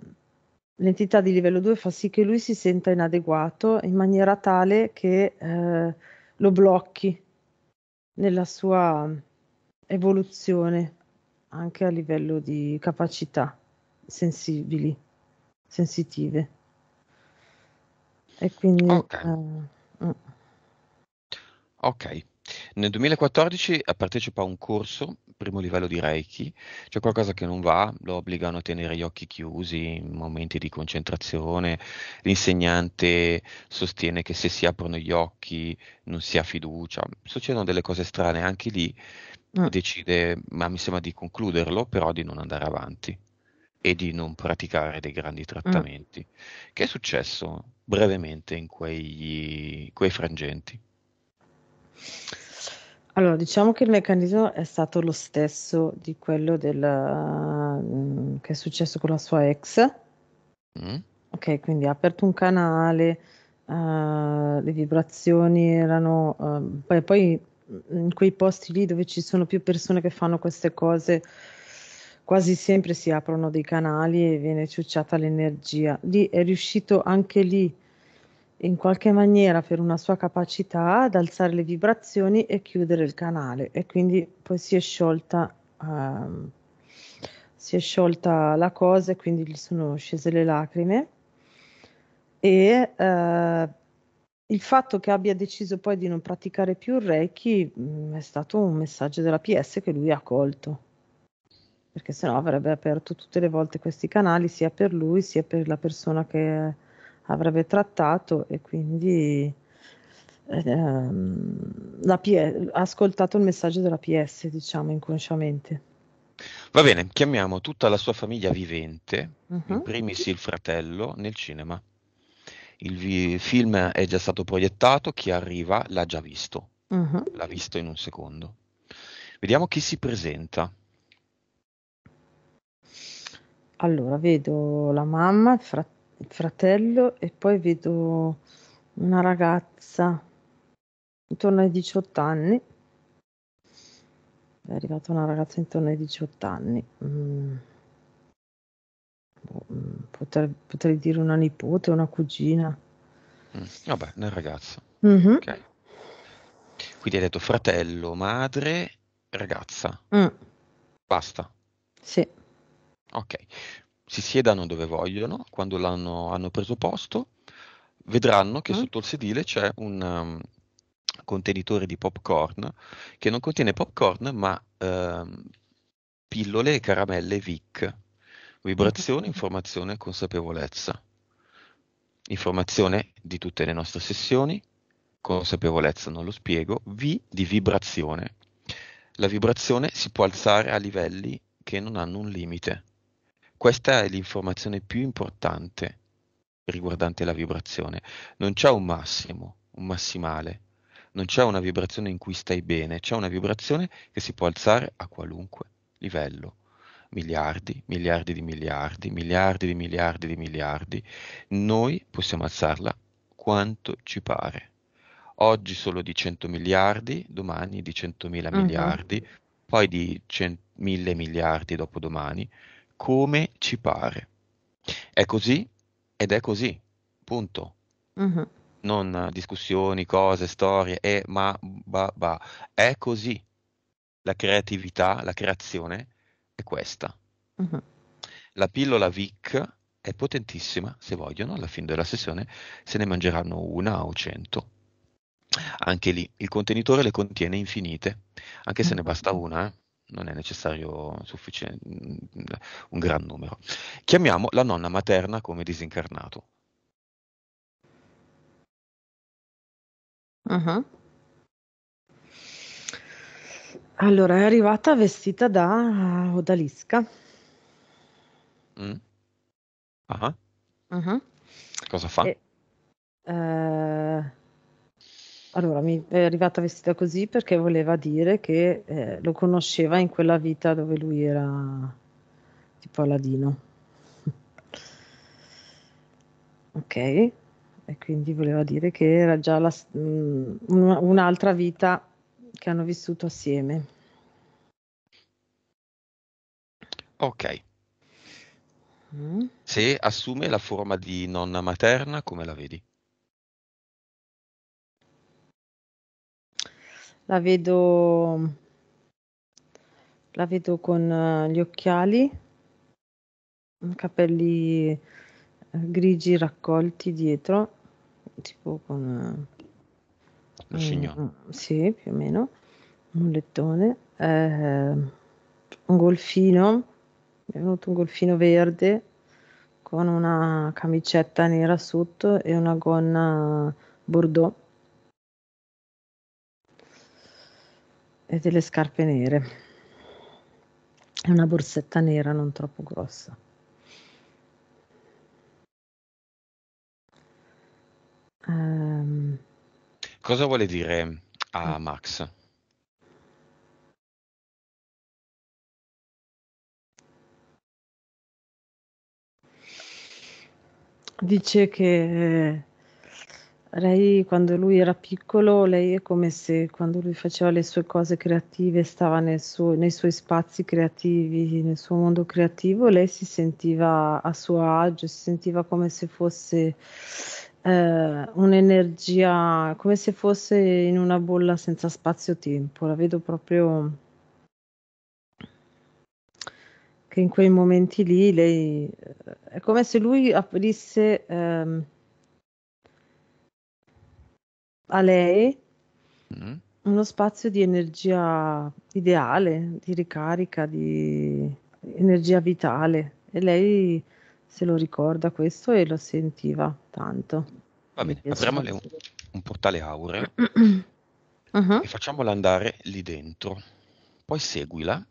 l'entità di livello 2 fa sì che lui si senta inadeguato in maniera tale che eh, lo blocchi nella sua evoluzione anche a livello di capacità sensibili, sensitive. E quindi... Ok. Eh, eh. okay. Nel 2014 partecipa a un corso primo livello di Reiki, c'è qualcosa che non va, lo obbligano a tenere gli occhi chiusi in momenti di concentrazione, l'insegnante sostiene che se si aprono gli occhi non si ha fiducia, succedono delle cose strane anche lì, mm. decide, ma mi sembra di concluderlo, però di non andare avanti e di non praticare dei grandi ah. trattamenti. Mm. Che è successo brevemente in quegli, quei frangenti? Allora, diciamo che il meccanismo è stato lo stesso di quello del, uh, che è successo con la sua ex. Mm. Ok, quindi ha aperto un canale, uh, le vibrazioni erano... Uh, poi, poi in quei posti lì dove ci sono più persone che fanno queste cose, quasi sempre si aprono dei canali e viene ciucciata l'energia. Lì è riuscito anche lì in qualche maniera per una sua capacità ad alzare le vibrazioni e chiudere il canale e quindi poi si è sciolta um, si è sciolta la cosa e quindi gli sono scese le lacrime e uh, il fatto che abbia deciso poi di non praticare più il Reiki mh, mm, è stato un messaggio della PS che lui ha colto perché sennò avrebbe aperto tutte le volte questi canali sia per lui sia per la persona che avrebbe trattato e quindi ehm, PS, ha ascoltato il messaggio della PS, diciamo inconsciamente. Va bene, chiamiamo tutta la sua famiglia vivente, uh-huh. in primis il fratello, nel cinema. Il vi- film è già stato proiettato, chi arriva l'ha già visto, uh-huh. l'ha visto in un secondo. Vediamo chi si presenta. Allora, vedo la mamma, il fratello il fratello e poi vedo una ragazza intorno ai 18 anni. È arrivata una ragazza intorno ai 18 anni. Mm. Boh, mm, potrei, potrei, dire una nipote, una cugina. Mm, vabbè, una ragazza. Mm-hmm. Okay. Quindi hai detto fratello, madre, ragazza. Mm. Basta. Sì. Ok, si siedano dove vogliono quando hanno preso posto, vedranno che mm. sotto il sedile c'è un um, contenitore di popcorn che non contiene popcorn ma uh, pillole e caramelle Vic. Vibrazione, informazione, consapevolezza. Informazione di tutte le nostre sessioni, consapevolezza non lo spiego, V di vibrazione. La vibrazione si può alzare a livelli che non hanno un limite questa è l'informazione più importante riguardante la vibrazione. Non c'è un massimo, un massimale, non c'è una vibrazione in cui stai bene, c'è una vibrazione che si può alzare a qualunque livello. Miliardi, miliardi di miliardi, miliardi di miliardi di miliardi. Noi possiamo alzarla quanto ci pare. Oggi solo di 100 miliardi, domani di 100 mila uh-huh. miliardi, poi di 100, 1000 miliardi dopodomani. domani come ci pare. È così ed è così, punto. Uh-huh. Non discussioni, cose, storie, eh, ma ba, ba. è così. La creatività, la creazione è questa. Uh-huh. La pillola VIC è potentissima, se vogliono, alla fine della sessione se ne mangeranno una o cento. Anche lì il contenitore le contiene infinite, anche se ne mm-hmm. basta una. Eh non è necessario un gran numero. Chiamiamo la nonna materna come disincarnato. Uh -huh. Allora, è arrivata vestita da odalisca. Mm. Uh -huh. Uh -huh. Cosa fa? E, eh, allora, mi è arrivata vestita così perché voleva dire che eh, lo conosceva in quella vita dove lui era tipo Aladino. ok, e quindi voleva dire che era già la, mh, mm, un'altra vita che hanno vissuto assieme. Ok. Mm. Se assume la forma di nonna materna, come la vedi? La vedo la vedo con eh, gli occhiali, capelli eh, grigi raccolti dietro, tipo con lo eh, sì, più o meno un lettone, eh, un golfino, è venuto un golfino verde con una camicetta nera sotto e una gonna eh, bordeaux e delle scarpe nere e una borsetta nera non troppo grossa. Um, Cosa vuole dire a mm. Max? Dice che lei quando lui era piccolo, lei è come se quando lui faceva le sue cose creative, stava nel suo, nei suoi spazi creativi, nel suo mondo creativo, lei si sentiva a suo agio, si sentiva come se fosse eh, un'energia, come se fosse in una bolla senza spazio-tempo. La vedo proprio che in quei momenti lì lei eh, è come se lui aprisse... Ehm, a lei mm. uno spazio di energia ideale, di ricarica, di energia vitale e lei se lo ricorda questo e lo sentiva tanto. Va bene, apriamo un, un, portale aureo uh-huh. e facciamola andare lì dentro. Poi seguila,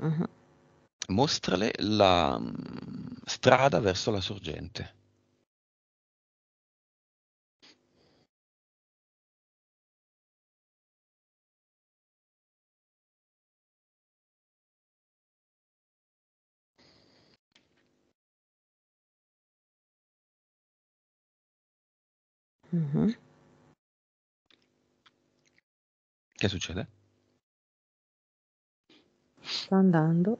uh-huh. mostrale la mm, strada verso la sorgente. Mh-mh. Che succede? Sta andando.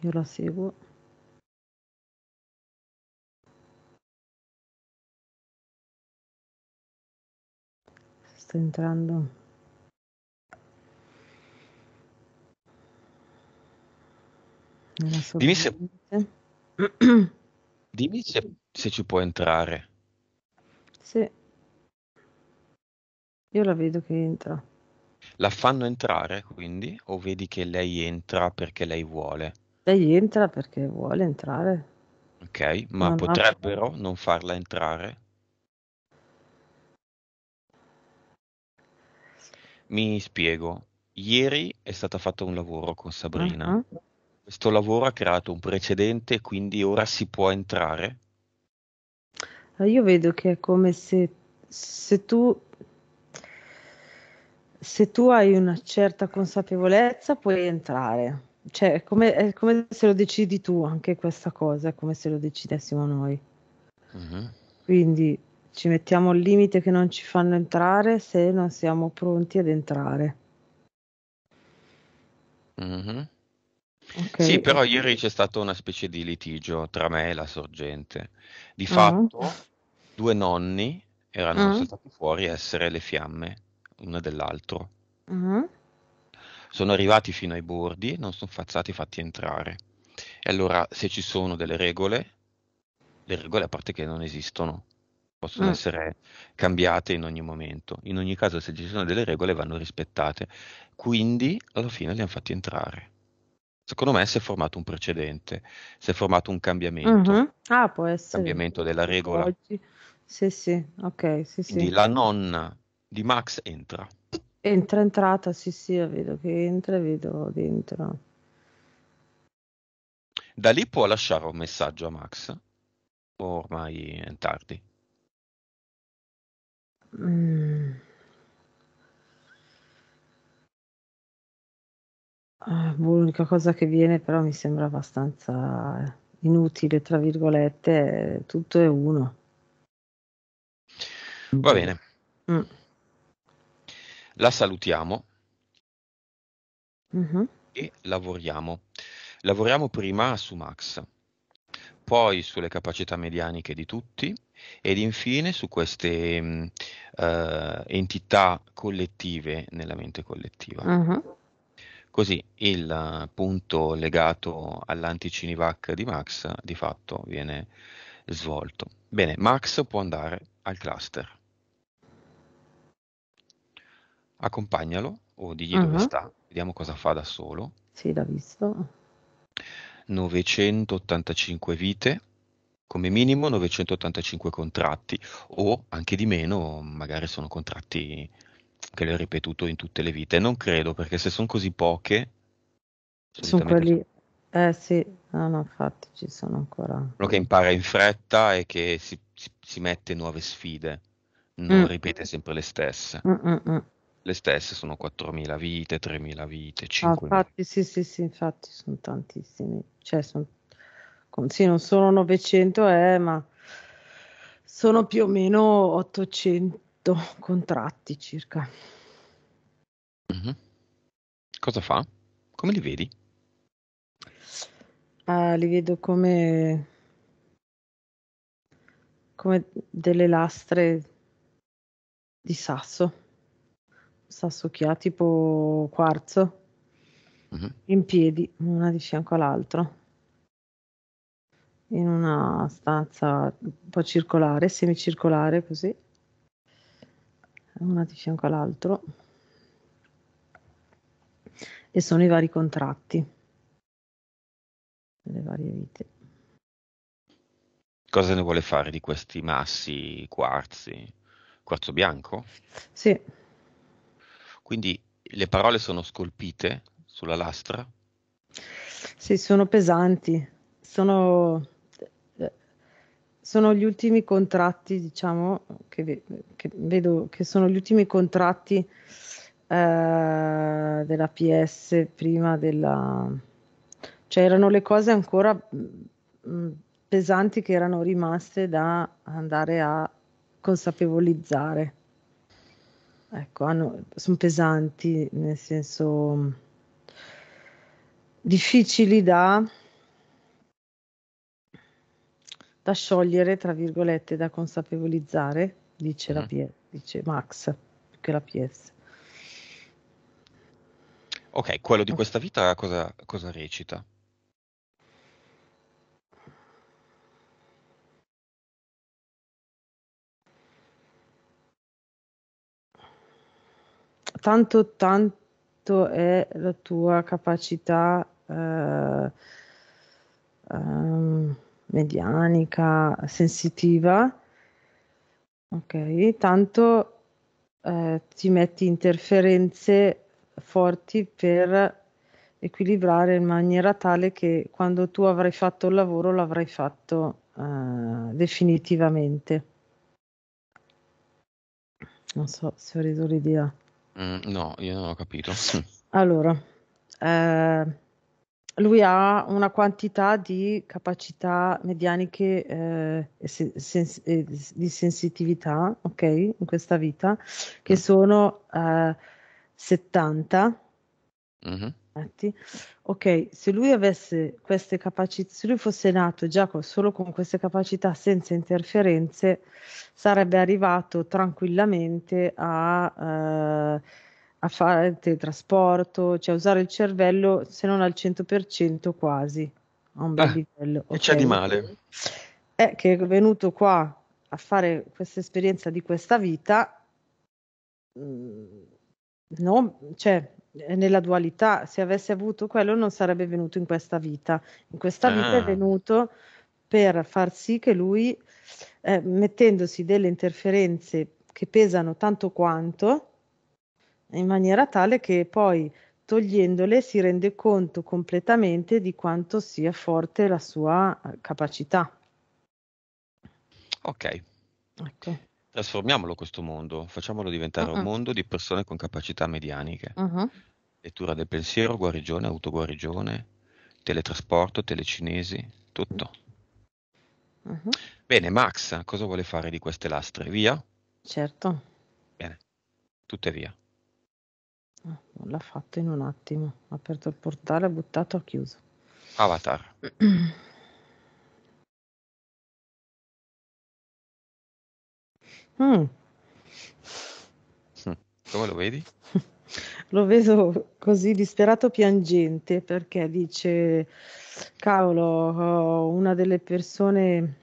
Io la seguo. Sta entrando. Nella sua Dimmi se dimmi se se ci può entrare. Sì. Io la vedo che entra. La fanno entrare quindi o vedi che lei entra perché lei vuole? Lei entra perché vuole entrare. Ok, ma non potrebbero ha... Cioè non farla entrare? Mi spiego. Ieri è stato fatto un lavoro con Sabrina. Uh-huh. Questo lavoro ha creato un precedente, quindi ora si può entrare io vedo che è come se, se tu se tu hai una certa consapevolezza puoi entrare. Cioè, è come, è come, se lo decidi tu anche questa cosa, è come se lo decidessimo noi. Uh-huh. Quindi ci mettiamo il limite che non ci fanno entrare se non siamo pronti ad entrare. Uh-huh. Okay. Sì, però ieri c'è stato una specie di litigio tra me e la sorgente. Di uh-huh. fatto due nonni erano mm. saltati fuori a essere le fiamme una dell'altro. Mm. Sono arrivati fino ai bordi, non sono stati fatti entrare. E allora se ci sono delle regole, le regole a parte che non esistono, possono mm. essere cambiate in ogni momento. In ogni caso se ci sono delle regole vanno rispettate. Quindi alla fine li hanno fatti entrare. Secondo me si è formato un precedente, si è formato un cambiamento. Mm-hmm. Ah, può essere. Cambiamento della regola. Oggi sì, sì, ok, sì, sì. Quindi la nonna di Max entra. Entra, entrata, sì, sì, vedo che entra, vedo dentro. Da lì può lasciare un messaggio a Max? O ormai è tardi? Mm. Ah, boh, l'unica cosa che viene però mi sembra abbastanza inutile, tra virgolette, tutto è uno. Va bene. Mm. La salutiamo mm-hmm. e lavoriamo. Lavoriamo prima su Max, poi sulle capacità medianiche di tutti ed infine su queste uh, entità collettive nella mente collettiva. Mm-hmm. Così il eh, punto legato all'anticinivac di Max di fatto viene svolto. Bene, Max può andare al cluster accompagnalo o digli uh-huh. dove sta, vediamo cosa fa da solo. Sì, l'ha visto. 985 vite, come minimo 985 contratti o anche di meno, magari sono contratti che l'ho ripetuto in tutte le vite, non credo perché se sono così poche... Sono quelli... Eh sì, no, no, infatti ci sono ancora... Quello che impara in fretta e che si, si, si mette nuove sfide, non mm. ripete sempre le stesse. Mm-mm le stesse sono 4.000 vite, 3.000 vite, 5.000. Ah, infatti, sì, sì, sì, infatti sono tantissimi. Cioè, sono, sì, non sono 900, eh, ma sono più o meno 800 contratti circa. Mm-hmm. Cosa fa? Come li vedi? Uh, li vedo come, come delle lastre di sasso sassochià tipo quarzo uh-huh. Mhm. in piedi, una di fianco all'altro in una stanza un po' circolare, semicircolare così, una di fianco all'altro. E sono i vari contratti le varie vite. Cosa ne vuole fare di questi massi quarzi? Quarzo bianco? Sì. Quindi le parole sono scolpite sulla lastra? Sì, sono pesanti, sono, sono gli ultimi contratti, diciamo, che, che, vedo che sono gli ultimi contratti eh, della PS prima della... cioè erano le cose ancora mm, pesanti che erano rimaste da andare a consapevolizzare. Ecco, sono pesanti, nel senso difficili da, da sciogliere, tra virgolette, da consapevolizzare, dice, mm la PS, dice Max, più che la PS. Ok, quello di questa vita cosa, cosa recita? tanto tanto è la tua capacità eh, eh, medianica, sensitiva, ok? Tanto eh, ti metti interferenze forti per equilibrare in maniera tale che quando tu avrai fatto il lavoro l'avrai fatto uh, definitivamente. Non so se ho reso l'idea. Mm, no, io non ho capito. Mm. Allora, eh, lui ha una quantità di capacità medianiche eh, sen- sen- di sensitività, ok, in questa vita, che mm. sono eh, 70. Mm-hmm effetti, ok, se lui avesse queste capacità, se lui fosse nato già con, solo con queste capacità senza interferenze, sarebbe arrivato tranquillamente a, eh, a fare teletrasporto, cioè usare il cervello se non al 100% quasi, a un bel ah, livello. Okay. E c'è di male? È eh, che è venuto qua a fare questa esperienza di questa vita, mm, no, cioè eh, nella dualità, se avesse avuto quello non sarebbe venuto in questa vita, in questa ah. vita è ah. venuto per far sì che lui, eh, mettendosi delle interferenze che pesano tanto quanto, in maniera tale che poi togliendole si rende conto completamente di quanto sia forte la sua eh, capacità. Ok. okay. Ecco. Trasformiamolo questo mondo, facciamolo diventare uh-huh. un mondo di persone con capacità medianiche. Uh-huh lettura del pensiero, guarigione, autoguarigione, teletrasporto, telecinesi, tutto. Uh-huh. Bene, Max, cosa vuole fare di queste lastre? Via? Certo. Bene, tutte via. Oh, l'ha fatto in un attimo, ha aperto il portale, ha buttato, ha chiuso. Avatar. mm. Hm. Come lo vedi? lo vedo così disperato piangente perché dice, cavolo, oh, una delle persone,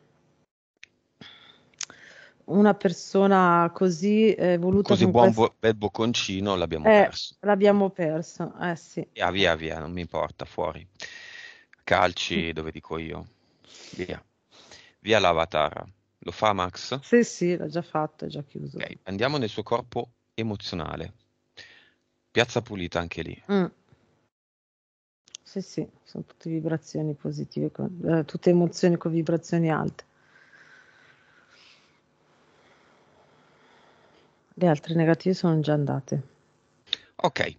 una persona così eh, voluta. Così buon questa... bocconcino l'abbiamo eh, perso. L'abbiamo perso, eh sì. Via, ah, via, via, non mi importa, fuori. Calci dove dico io. Via. Via l'avatar. Lo fa Max? Sì, sì, l'ha già fatto, è già chiuso. Okay. Andiamo nel suo corpo emozionale. Piazza pulita anche lì. Mm. Sì, sì, sono tutte vibrazioni positive, con, eh, tutte emozioni con vibrazioni alte. Le altre negative sono già andate. Ok.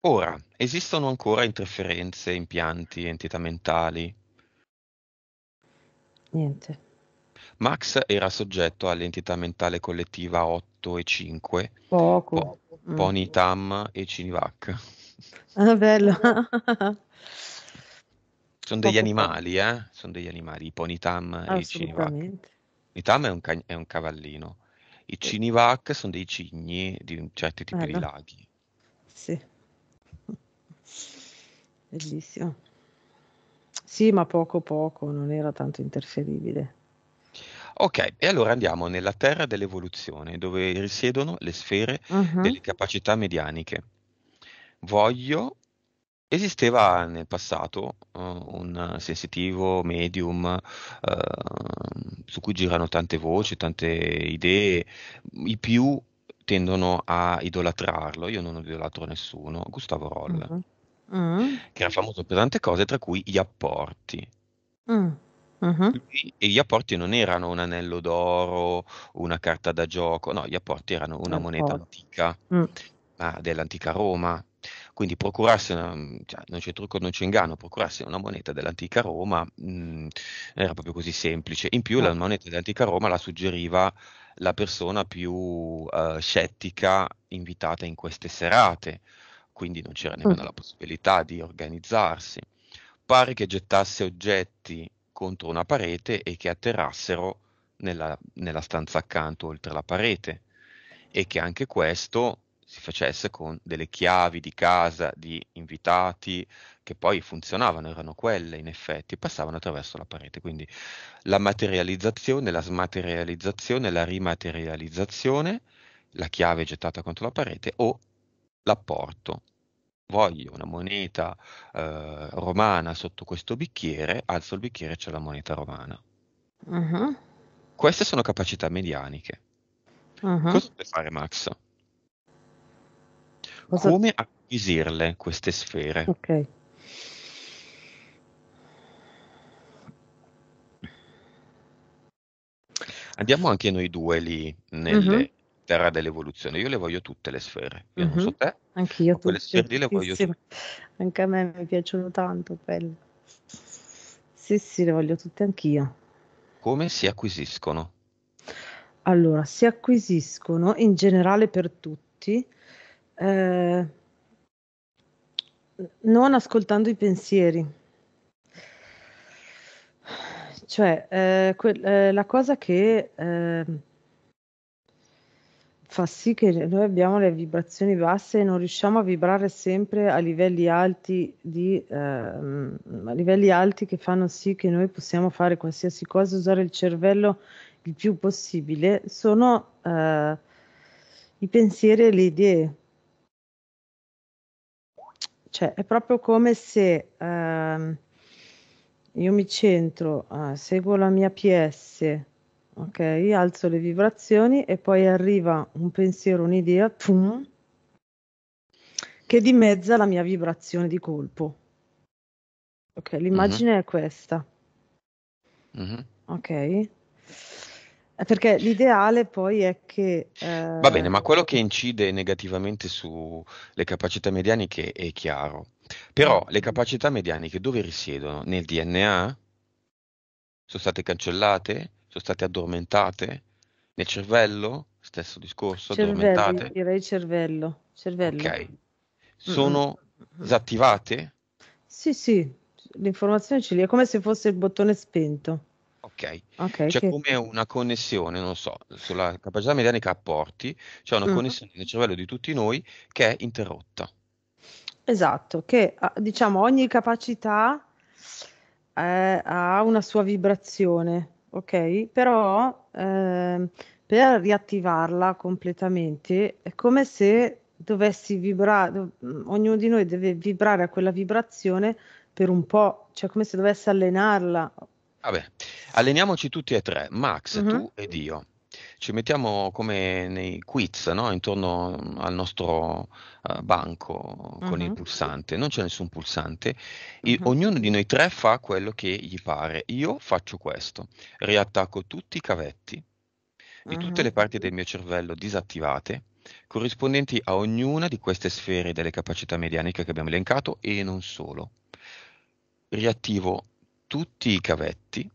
Ora, esistono ancora interferenze, impianti, entità mentali? Niente. Max era soggetto all'entità mentale collettiva 8 e 5, Poco. Po- mm. Pony Tam e Cinivac. Ah, bello. Sono degli animali, eh? Sono degli animali, i Ponitam e i Cinivac. Il Tam è un, ca- è un cavallino. I Cinivac sono dei cigni di certi tipi bello. di laghi. Sì. Bellissimo. Sì, ma poco poco, non era tanto interferibile. Ok, e allora andiamo nella terra dell'evoluzione, dove risiedono le sfere Mh-mh. delle capacità medianiche. Voglio Esisteva nel passato uh, un sensitivo medium uh, su cui girano tante voci, tante idee, i più tendono a idolatrarlo, io non idolatro nessuno, Gustavo Roll, mm-hmm. Mm-hmm. che era famoso per tante cose, tra cui gli apporti. Mm. Uh-huh. E gli apporti non erano un anello d'oro, una carta da gioco, no, gli apporti erano una D'accordo. moneta antica, mm. ah, dell'antica Roma. Quindi procurarsi, una, cioè, non c'è trucco, non c'è inganno, procurarsi una moneta dell'antica Roma mh, mhmm, era proprio così semplice. In più ah. la moneta dell'antica Roma la suggeriva la persona più uh, scettica invitata in queste serate, quindi non c'era nemmeno mm. la possibilità di organizzarsi. Pare che gettasse oggetti contro una parete e che atterrassero nella, nella stanza accanto oltre la parete e che anche questo si facesse con delle chiavi di casa di invitati che poi funzionavano, erano quelle in effetti, passavano attraverso la parete. Quindi la materializzazione, la smaterializzazione, la rimaterializzazione, la chiave gettata contro la parete o l'apporto voglio una moneta eh, romana sotto questo bicchiere, alzo il bicchiere e c'è la moneta romana. Uh-huh. Queste sono capacità medianiche. Uh-huh. Cosa deve fare Max? Cosa... Come acquisirle queste sfere? Ok. Andiamo anche noi due lì nelle, uh-huh terra dell'evoluzione. Io le voglio tutte le sfere. Io mm-hmm. non so mhm. te, anch'io ma quelle sfere lì le voglio tutte. Anche a me mi piacciono tanto quelle. Sì, sì, le voglio tutte anch'io. Come si acquisiscono? Allora, si acquisiscono in generale per tutti. Eh, non ascoltando i pensieri. Cioè, eh, que- eh, la cosa che eh, fa sì che noi abbiamo le vibrazioni basse e non riusciamo a vibrare sempre a livelli alti, di, eh, a livelli alti che fanno sì che noi possiamo fare qualsiasi cosa, usare il cervello il più possibile, sono eh, i pensieri e le idee. Cioè, è proprio come se eh, io mi centro, eh, seguo la mia PS, ok? Alzo le vibrazioni e poi arriva un pensiero, un'idea, tum, che dimezza la mia vibrazione di colpo. Ok, l'immagine uh-huh. è questa. Uh-huh. Ok. Eh, perché l'ideale poi è che... Eh... Va bene, ma quello che incide negativamente sulle capacità medianiche è chiaro. Però mm. le capacità medianiche dove risiedono? Nel DNA? Sono state cancellate? sono state addormentate nel cervello, stesso discorso, cervello, addormentate. Direi cervello, cervello. Ok. Sono mm. disattivate? Sì, sì, l'informazione ce lì, è come se fosse il bottone spento. Ok, okay c'è che... come una connessione, non so, sulla capacità medianica apporti, c'è cioè una mm. connessione nel cervello di tutti noi che è interrotta. Esatto, che ah, diciamo ogni capacità eh, ha una sua vibrazione ok? Però eh, per riattivarla completamente è come se dovessi vibrare, dov- mhmm, ognuno di noi deve vibrare a quella vibrazione per un po', cioè come se dovesse allenarla. Vabbè, alleniamoci tutti e tre, Max, uh-huh. tu ed io ci mettiamo come nei quiz no? intorno mm, al nostro uh, banco con uh-huh. il pulsante, non c'è nessun pulsante, I, uh-huh. ognuno di noi tre fa quello che gli pare, io faccio questo, riattacco tutti i cavetti di tutte uh-huh. le parti del mio cervello disattivate corrispondenti a ognuna di queste sfere delle capacità medianiche che abbiamo elencato e non solo. Riattivo tutti i cavetti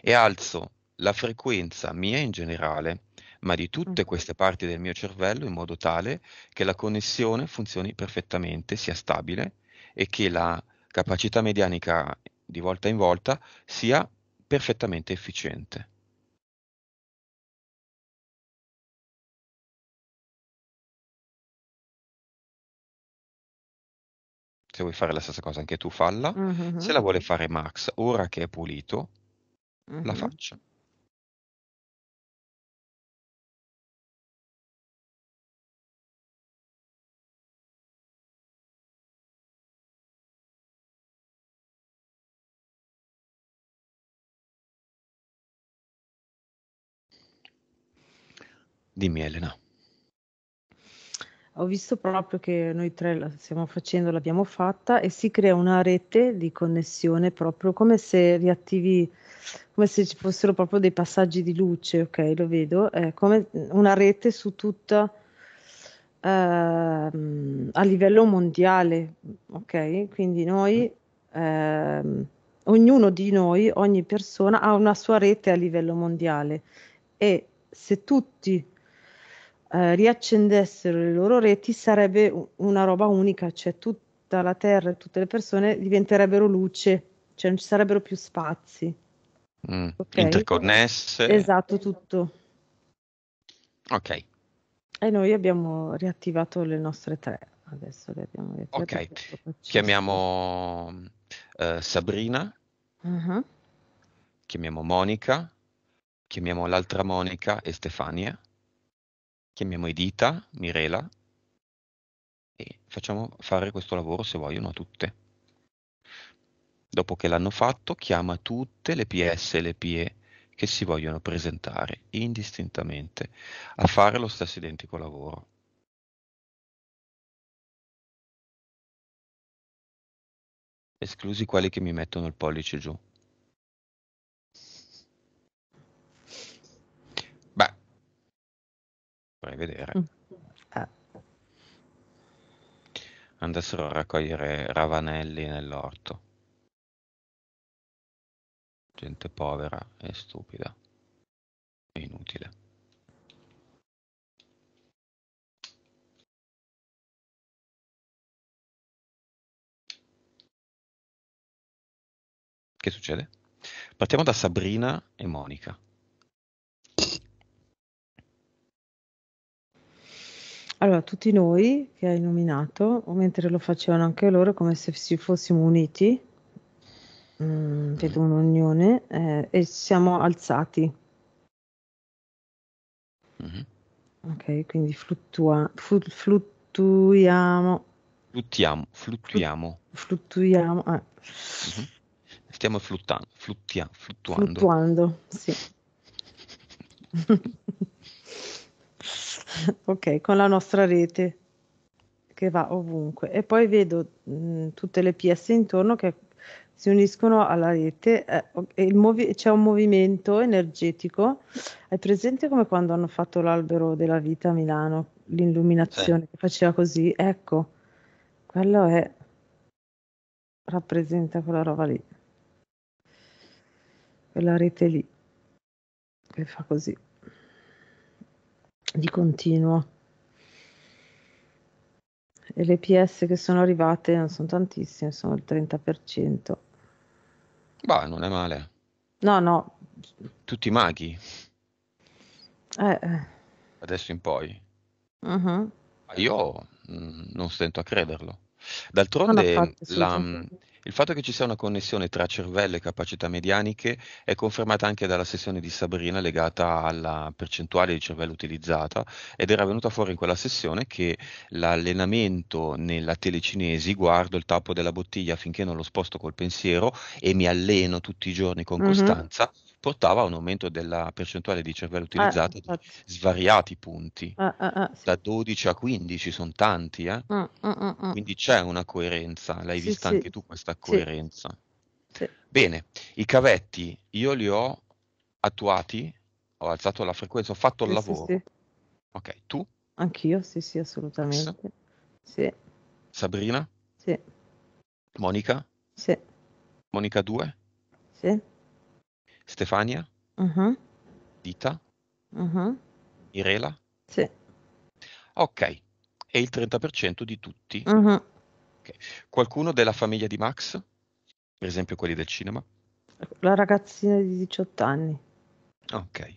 e alzo la frequenza mia in generale ma di tutte queste parti del mio cervello in modo tale che la connessione funzioni perfettamente, sia stabile e che la capacità medianica di volta in volta sia perfettamente efficiente. se vuoi fare la stessa cosa anche tu falla, mm-hmm. se la vuole fare Max ora che è pulito, mm-hmm. la faccia. Dimmi Elena. Ho visto proprio che noi tre la stiamo facendo, l'abbiamo fatta e si crea una rete di connessione proprio come se riattivi, come se ci fossero proprio dei passaggi di luce, ok, lo vedo, è come una rete su tutta eh, a livello mondiale, ok? Quindi noi eh, ognuno di noi, ogni persona ha una sua rete a livello mondiale e se tutti eh, riaccendessero le loro reti sarebbe una roba unica, cioè tutta la Terra e tutte le persone diventerebbero luce, cioè non ci sarebbero più spazi. Mm. Okay? Interconnesse. Esatto, tutto. Ok. E noi abbiamo riattivato le nostre tre. Adesso le abbiamo riattivate. Ok, chiamiamo uh, Sabrina, uh-huh. chiamiamo Monica, chiamiamo l'altra Monica e Stefania chiamiamo Edita, Mirela e facciamo fare questo lavoro se vogliono a tutte. Dopo che l'hanno fatto, chiama tutte le PS e le PE che si vogliono presentare indistintamente a fare lo stesso identico lavoro. Esclusi quelli che mi mettono il pollice giù. vorrei vedere. Ah. Mm. Eh. Andassero a raccogliere ravanelli nell'orto. Gente povera e stupida. E inutile. Che succede? Partiamo da Sabrina e Monica. Allora, tutti noi che hai nominato, mentre lo facevano anche loro, come se ci fossimo uniti, mh, mm, vedo un'unione, eh, e siamo alzati. Mm-hmm. Ok, quindi fluttua, flu, fluttuiamo. Fluttiamo, fluttuiamo. Fluttuiamo, eh. mm-hmm. Stiamo fluttando fluttia- fluttuando. Fluttuando, sì. ok, con la nostra rete che va ovunque. E poi vedo mh, mm, tutte le PS intorno che si uniscono alla rete eh, e movi- c'è un movimento energetico. È presente come quando hanno fatto l'albero della vita a Milano, l'illuminazione eh. che faceva così? Ecco, quello è rappresenta quella roba lì, quella rete lì che fa così di continuo. E le PS che sono arrivate non sono tantissime, sono il 30%. Bah, non è male. No, no. Tutti maghi. Eh, eh. Adesso in poi. Uh-huh. Io mh, mm, non stento a crederlo. D'altronde, la, mm, il fatto che ci sia una connessione tra cervello e capacità medianiche è confermata anche dalla sessione di Sabrina legata alla percentuale di cervello utilizzata ed era venuta fuori in quella sessione che l'allenamento nella telecinesi guardo il tappo della bottiglia finché non lo sposto col pensiero e mi alleno tutti i giorni con mm-hmm. costanza portava a un aumento della percentuale di cervello ah, utilizzato ah, di svariati punti, ah, ah, ah sì. da 12 a 15 sono tanti, eh? Mm, mm, mm, quindi c'è una coerenza, l'hai sì, vista sì. anche tu questa coerenza. Bene, i cavetti io li ho attuati, ho alzato la frequenza, ho fatto il lavoro. Ok, tu? Anch'io, sì, sì, assolutamente. Sabrina? Sì. Monica? Sì. Monica 2? Sì. Stefania, Mh-mh. Dita, Mh-mh. Mirela. Sì. Ok, e il 30% di tutti. Mh-mh. Okay. Qualcuno della famiglia di Max? Per esempio quelli del cinema? La ragazzina di 18 anni. Ok,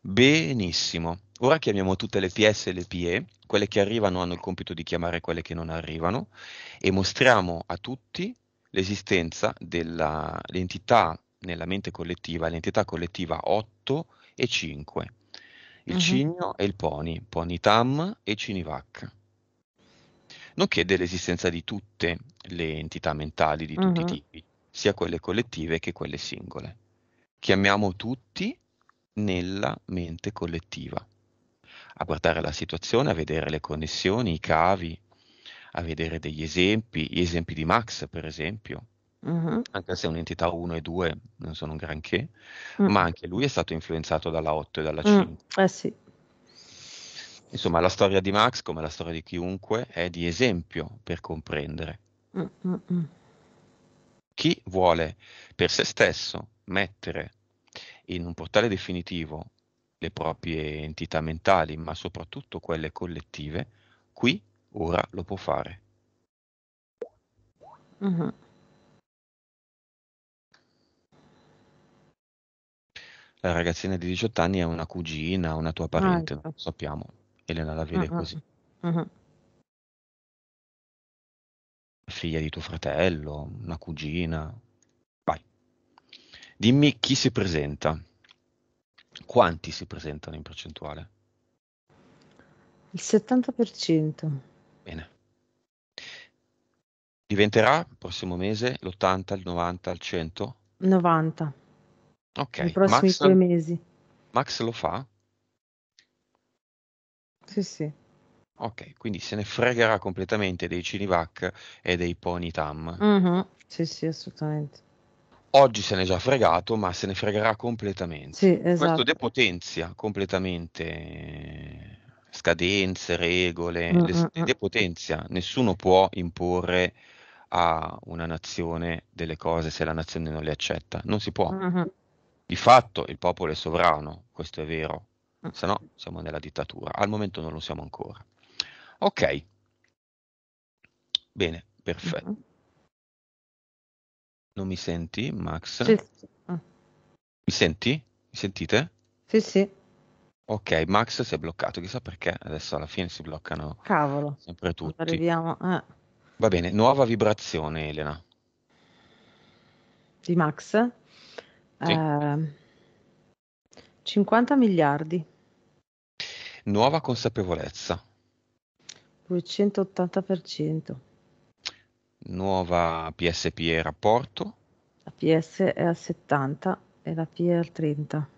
Benissimo. Ora chiamiamo tutte le PS e le PE, quelle che arrivano hanno il compito di chiamare quelle che non arrivano e mostriamo a tutti l'esistenza dell'entità nella mente collettiva l'entità collettiva 8 e 5, il uh-huh. cigno e il pony, pony tam e cinivac, nonché dell'esistenza di tutte le entità mentali di tutti uh-huh. i mhm. tipi, sia quelle collettive che quelle singole. Chiamiamo tutti nella mente collettiva, a guardare la situazione, a vedere le connessioni, i cavi, a vedere degli esempi, gli esempi di Max per esempio, Uh-huh. anche se un'entità 1 e 2 non sono un granché, uh-huh. ma anche lui è stato influenzato dalla 8 e dalla 5. Uh-huh. Eh sì. Insomma, la storia di Max, come la storia di chiunque, è di esempio per comprendere. Chi vuole per se stesso mettere in un portale definitivo le proprie entità mentali, ma soprattutto quelle collettive, qui ora lo può fare. la ragazzina di 18 anni è una cugina, una tua ah, parente, ah, ecco. non lo sappiamo. Elena la vede uh-huh. così. Uh-huh. Figlia di tuo fratello, una cugina. Vai. Dimmi chi si presenta. Quanti si presentano in percentuale? Il 70%. Bene. Diventerà il prossimo mese l'80, il 90, il 100? 90. Ok. Nei prossimi Max, due mesi. Max lo fa? Sì, sì. Ok, quindi se ne fregherà completamente dei Cinivac e dei Pony Tam. Mm-hmm. Sì, sì, assolutamente. Oggi se ne è già fregato, ma se ne fregherà completamente. Sì, esatto. Questo depotenzia completamente eh, scadenze, regole, mm-hmm. depotenzia. Nessuno può imporre a una nazione delle cose se la nazione non le accetta. Non si può. Mm-hmm. Di fatto il popolo è sovrano, questo è vero, mm. se no siamo nella dittatura. Al momento non lo siamo ancora. Ok, bene, perfetto. Uh-huh. Non mi senti, Max? Sì. Mm. Mi senti? Mi sentite? Sì, sì. Ok, Max si è bloccato, chissà perché adesso alla fine si bloccano Cavolo. sempre tutti. Arriviamo, eh. Va bene, nuova vibrazione Elena. Di Max? 50 ehm, miliardi. Nuova consapevolezza. 280%. Nuova PSPE rapporto. La PS è al 70 e la P è al 30.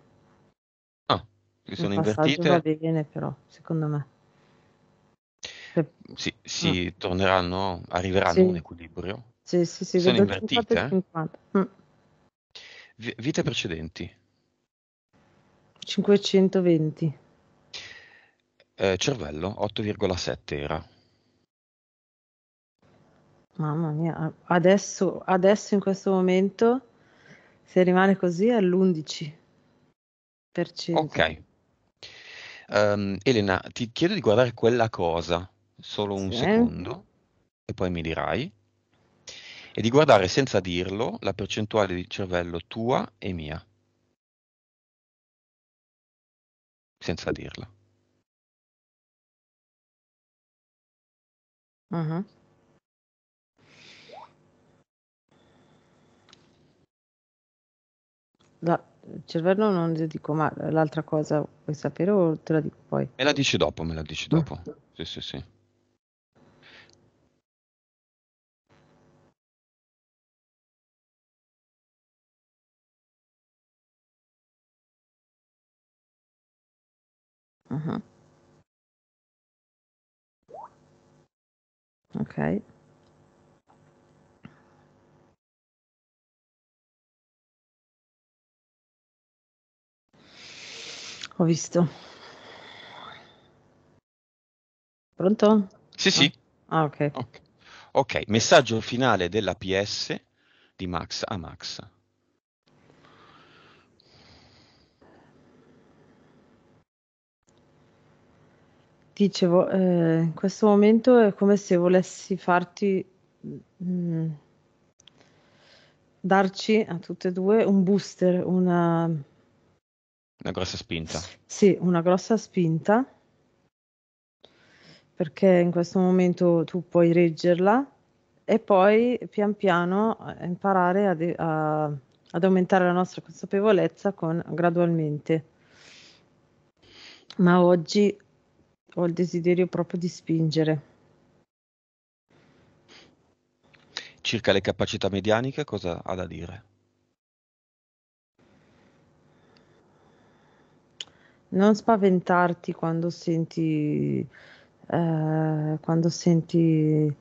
Ah, si sono invertite. Va bene però, secondo me. Sì, sì ah. Mm. torneranno, arriveranno sì. a un equilibrio. Sì, sì, sì, sono invertite. 50. Eh? Mm. V- vite precedenti. 520. Eh, cervello 8,7 era. Mamma mia, adesso, adesso in questo momento se rimane così è all'11%. Ok. Um, Elena, ti chiedo di guardare quella cosa, solo un sì. secondo, e poi mi dirai e di guardare senza dirlo la percentuale di cervello tua e mia. Senza dirlo. Uh-huh. La, il cervello non ti dico, ma l'altra cosa vuoi sapere o te la dico poi? Me la dici dopo, me la dici mm. dopo. Uh-huh. Sì, sì, sì. Ah. Okay. Ho visto. Pronto? Sì, ah. sì. Ah, okay. ok. Ok, messaggio finale della PS di Max a Max. Dicevo, ehm, in questo momento è come se volessi farti mhmm, darci a tutte e due un booster, una Una grossa spinta. Sì, una grossa spinta perché in questo momento tu puoi reggerla e poi pian piano imparare a de a ad aumentare la nostra consapevolezza con gradualmente. Ma oggi ho il desiderio proprio di spingere. Circa le capacità medianiche, cosa ha da dire? Non spaventarti quando senti, eh, quando senti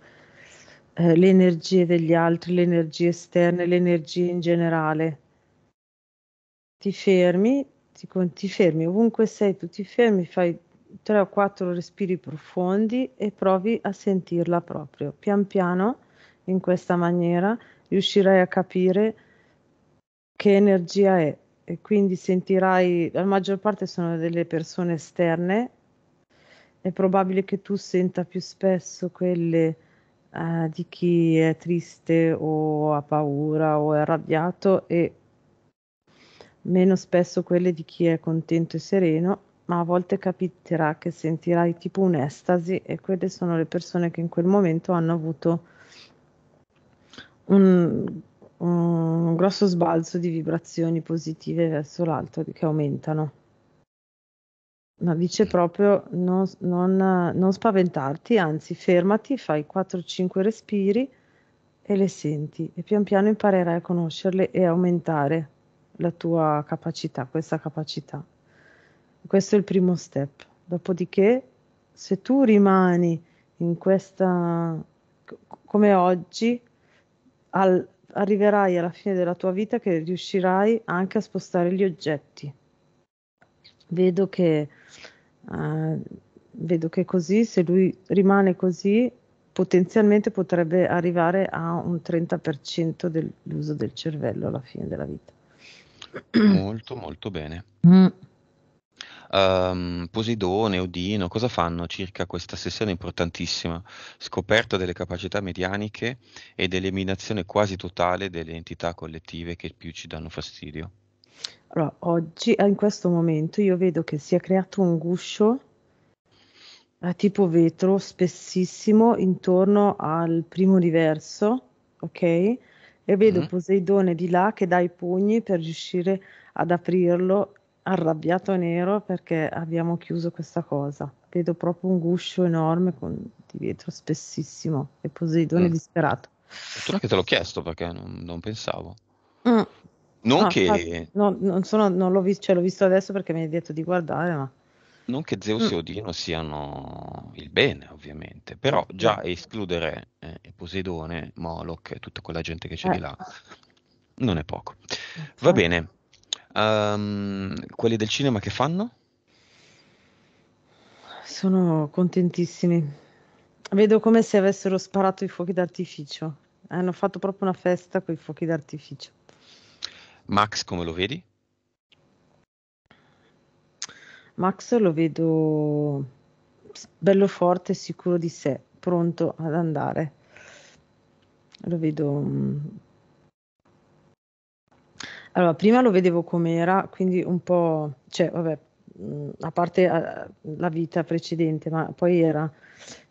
eh, le energie degli altri, le energie esterne, le energie in generale. Ti fermi, ti, ti fermi ovunque sei, tu ti fermi, fai tre o quattro respiri profondi e provi a sentirla proprio. Pian piano, in questa maniera, riuscirai a capire che energia è e quindi sentirai, la maggior parte sono delle persone esterne, è probabile che tu senta più spesso quelle eh, di chi è triste o ha paura o è arrabbiato e meno spesso quelle di chi è contento e sereno ma a volte capiterà che sentirai tipo un'estasi e quelle sono le persone che in quel momento hanno avuto un, un grosso sbalzo di vibrazioni positive verso l'alto che aumentano. Ma dice proprio non, non, non spaventarti, anzi fermati, fai 4-5 respiri e le senti e pian piano imparerai a conoscerle e aumentare la tua capacità, questa capacità. Questo è il primo step. Dopodiché, se tu rimani in questa, come oggi, al, arriverai alla fine della tua vita che riuscirai anche a spostare gli oggetti. Vedo che, uh, vedo che così, se lui rimane così, potenzialmente potrebbe arrivare a un 30% dell'uso del cervello alla fine della vita. Molto, molto bene. Mm um, Posidone, Odino, cosa fanno circa questa sessione importantissima? Scoperta delle capacità medianiche ed eliminazione quasi totale delle entità collettive che più ci danno fastidio. Allora, oggi, eh, in questo momento, io vedo che si è creato un guscio a eh, tipo vetro spessissimo intorno al primo universo, ok? E vedo mm-hmm. Poseidone di là che dà i pugni per riuscire ad aprirlo arrabbiato nero perché abbiamo chiuso questa cosa. Vedo proprio un guscio enorme con di vetro spessissimo e Poseidone mm. disperato. Fortuna che te l'ho chiesto perché non, non pensavo. Mm. Non no, che... no, non, sono, non l'ho, visto, cioè, l'ho visto adesso perché mi hai detto di guardare, ma... Non che Zeus mm. e Odino siano il bene, ovviamente, però eh, già eh. escludere eh, Poseidone, Moloch e tutta quella gente che c'è eh. di là non è poco. Va bene, Um, quelli del cinema che fanno? Sono contentissimi. Vedo come se avessero sparato i fuochi d'artificio. Hanno fatto proprio una festa con i fuochi d'artificio. Max, come lo vedi? Max lo vedo bello forte, sicuro di sé, pronto ad andare. Lo vedo mm, allora, prima lo vedevo com'era, quindi un po', cioè, vabbè, mm, a parte eh, la vita precedente, ma poi era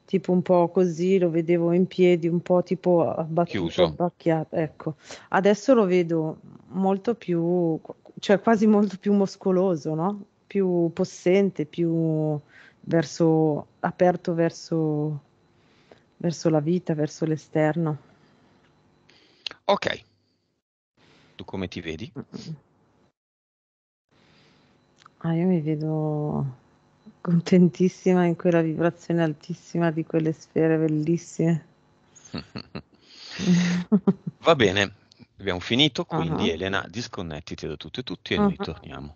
tipo un po' così, lo vedevo in piedi, un po' tipo abbattuto, Chiuso. abbacchiato, ecco. Adesso lo vedo molto più, cioè quasi molto più muscoloso, no? Più possente, più verso, aperto verso, verso la vita, verso l'esterno. Ok, tu come ti vedi? Ah, io mi vedo contentissima in quella vibrazione altissima di quelle sfere bellissime. Va bene, abbiamo finito, quindi uh-huh. Elena disconnettiti da tutte e tutti e uh-huh. noi ah. torniamo.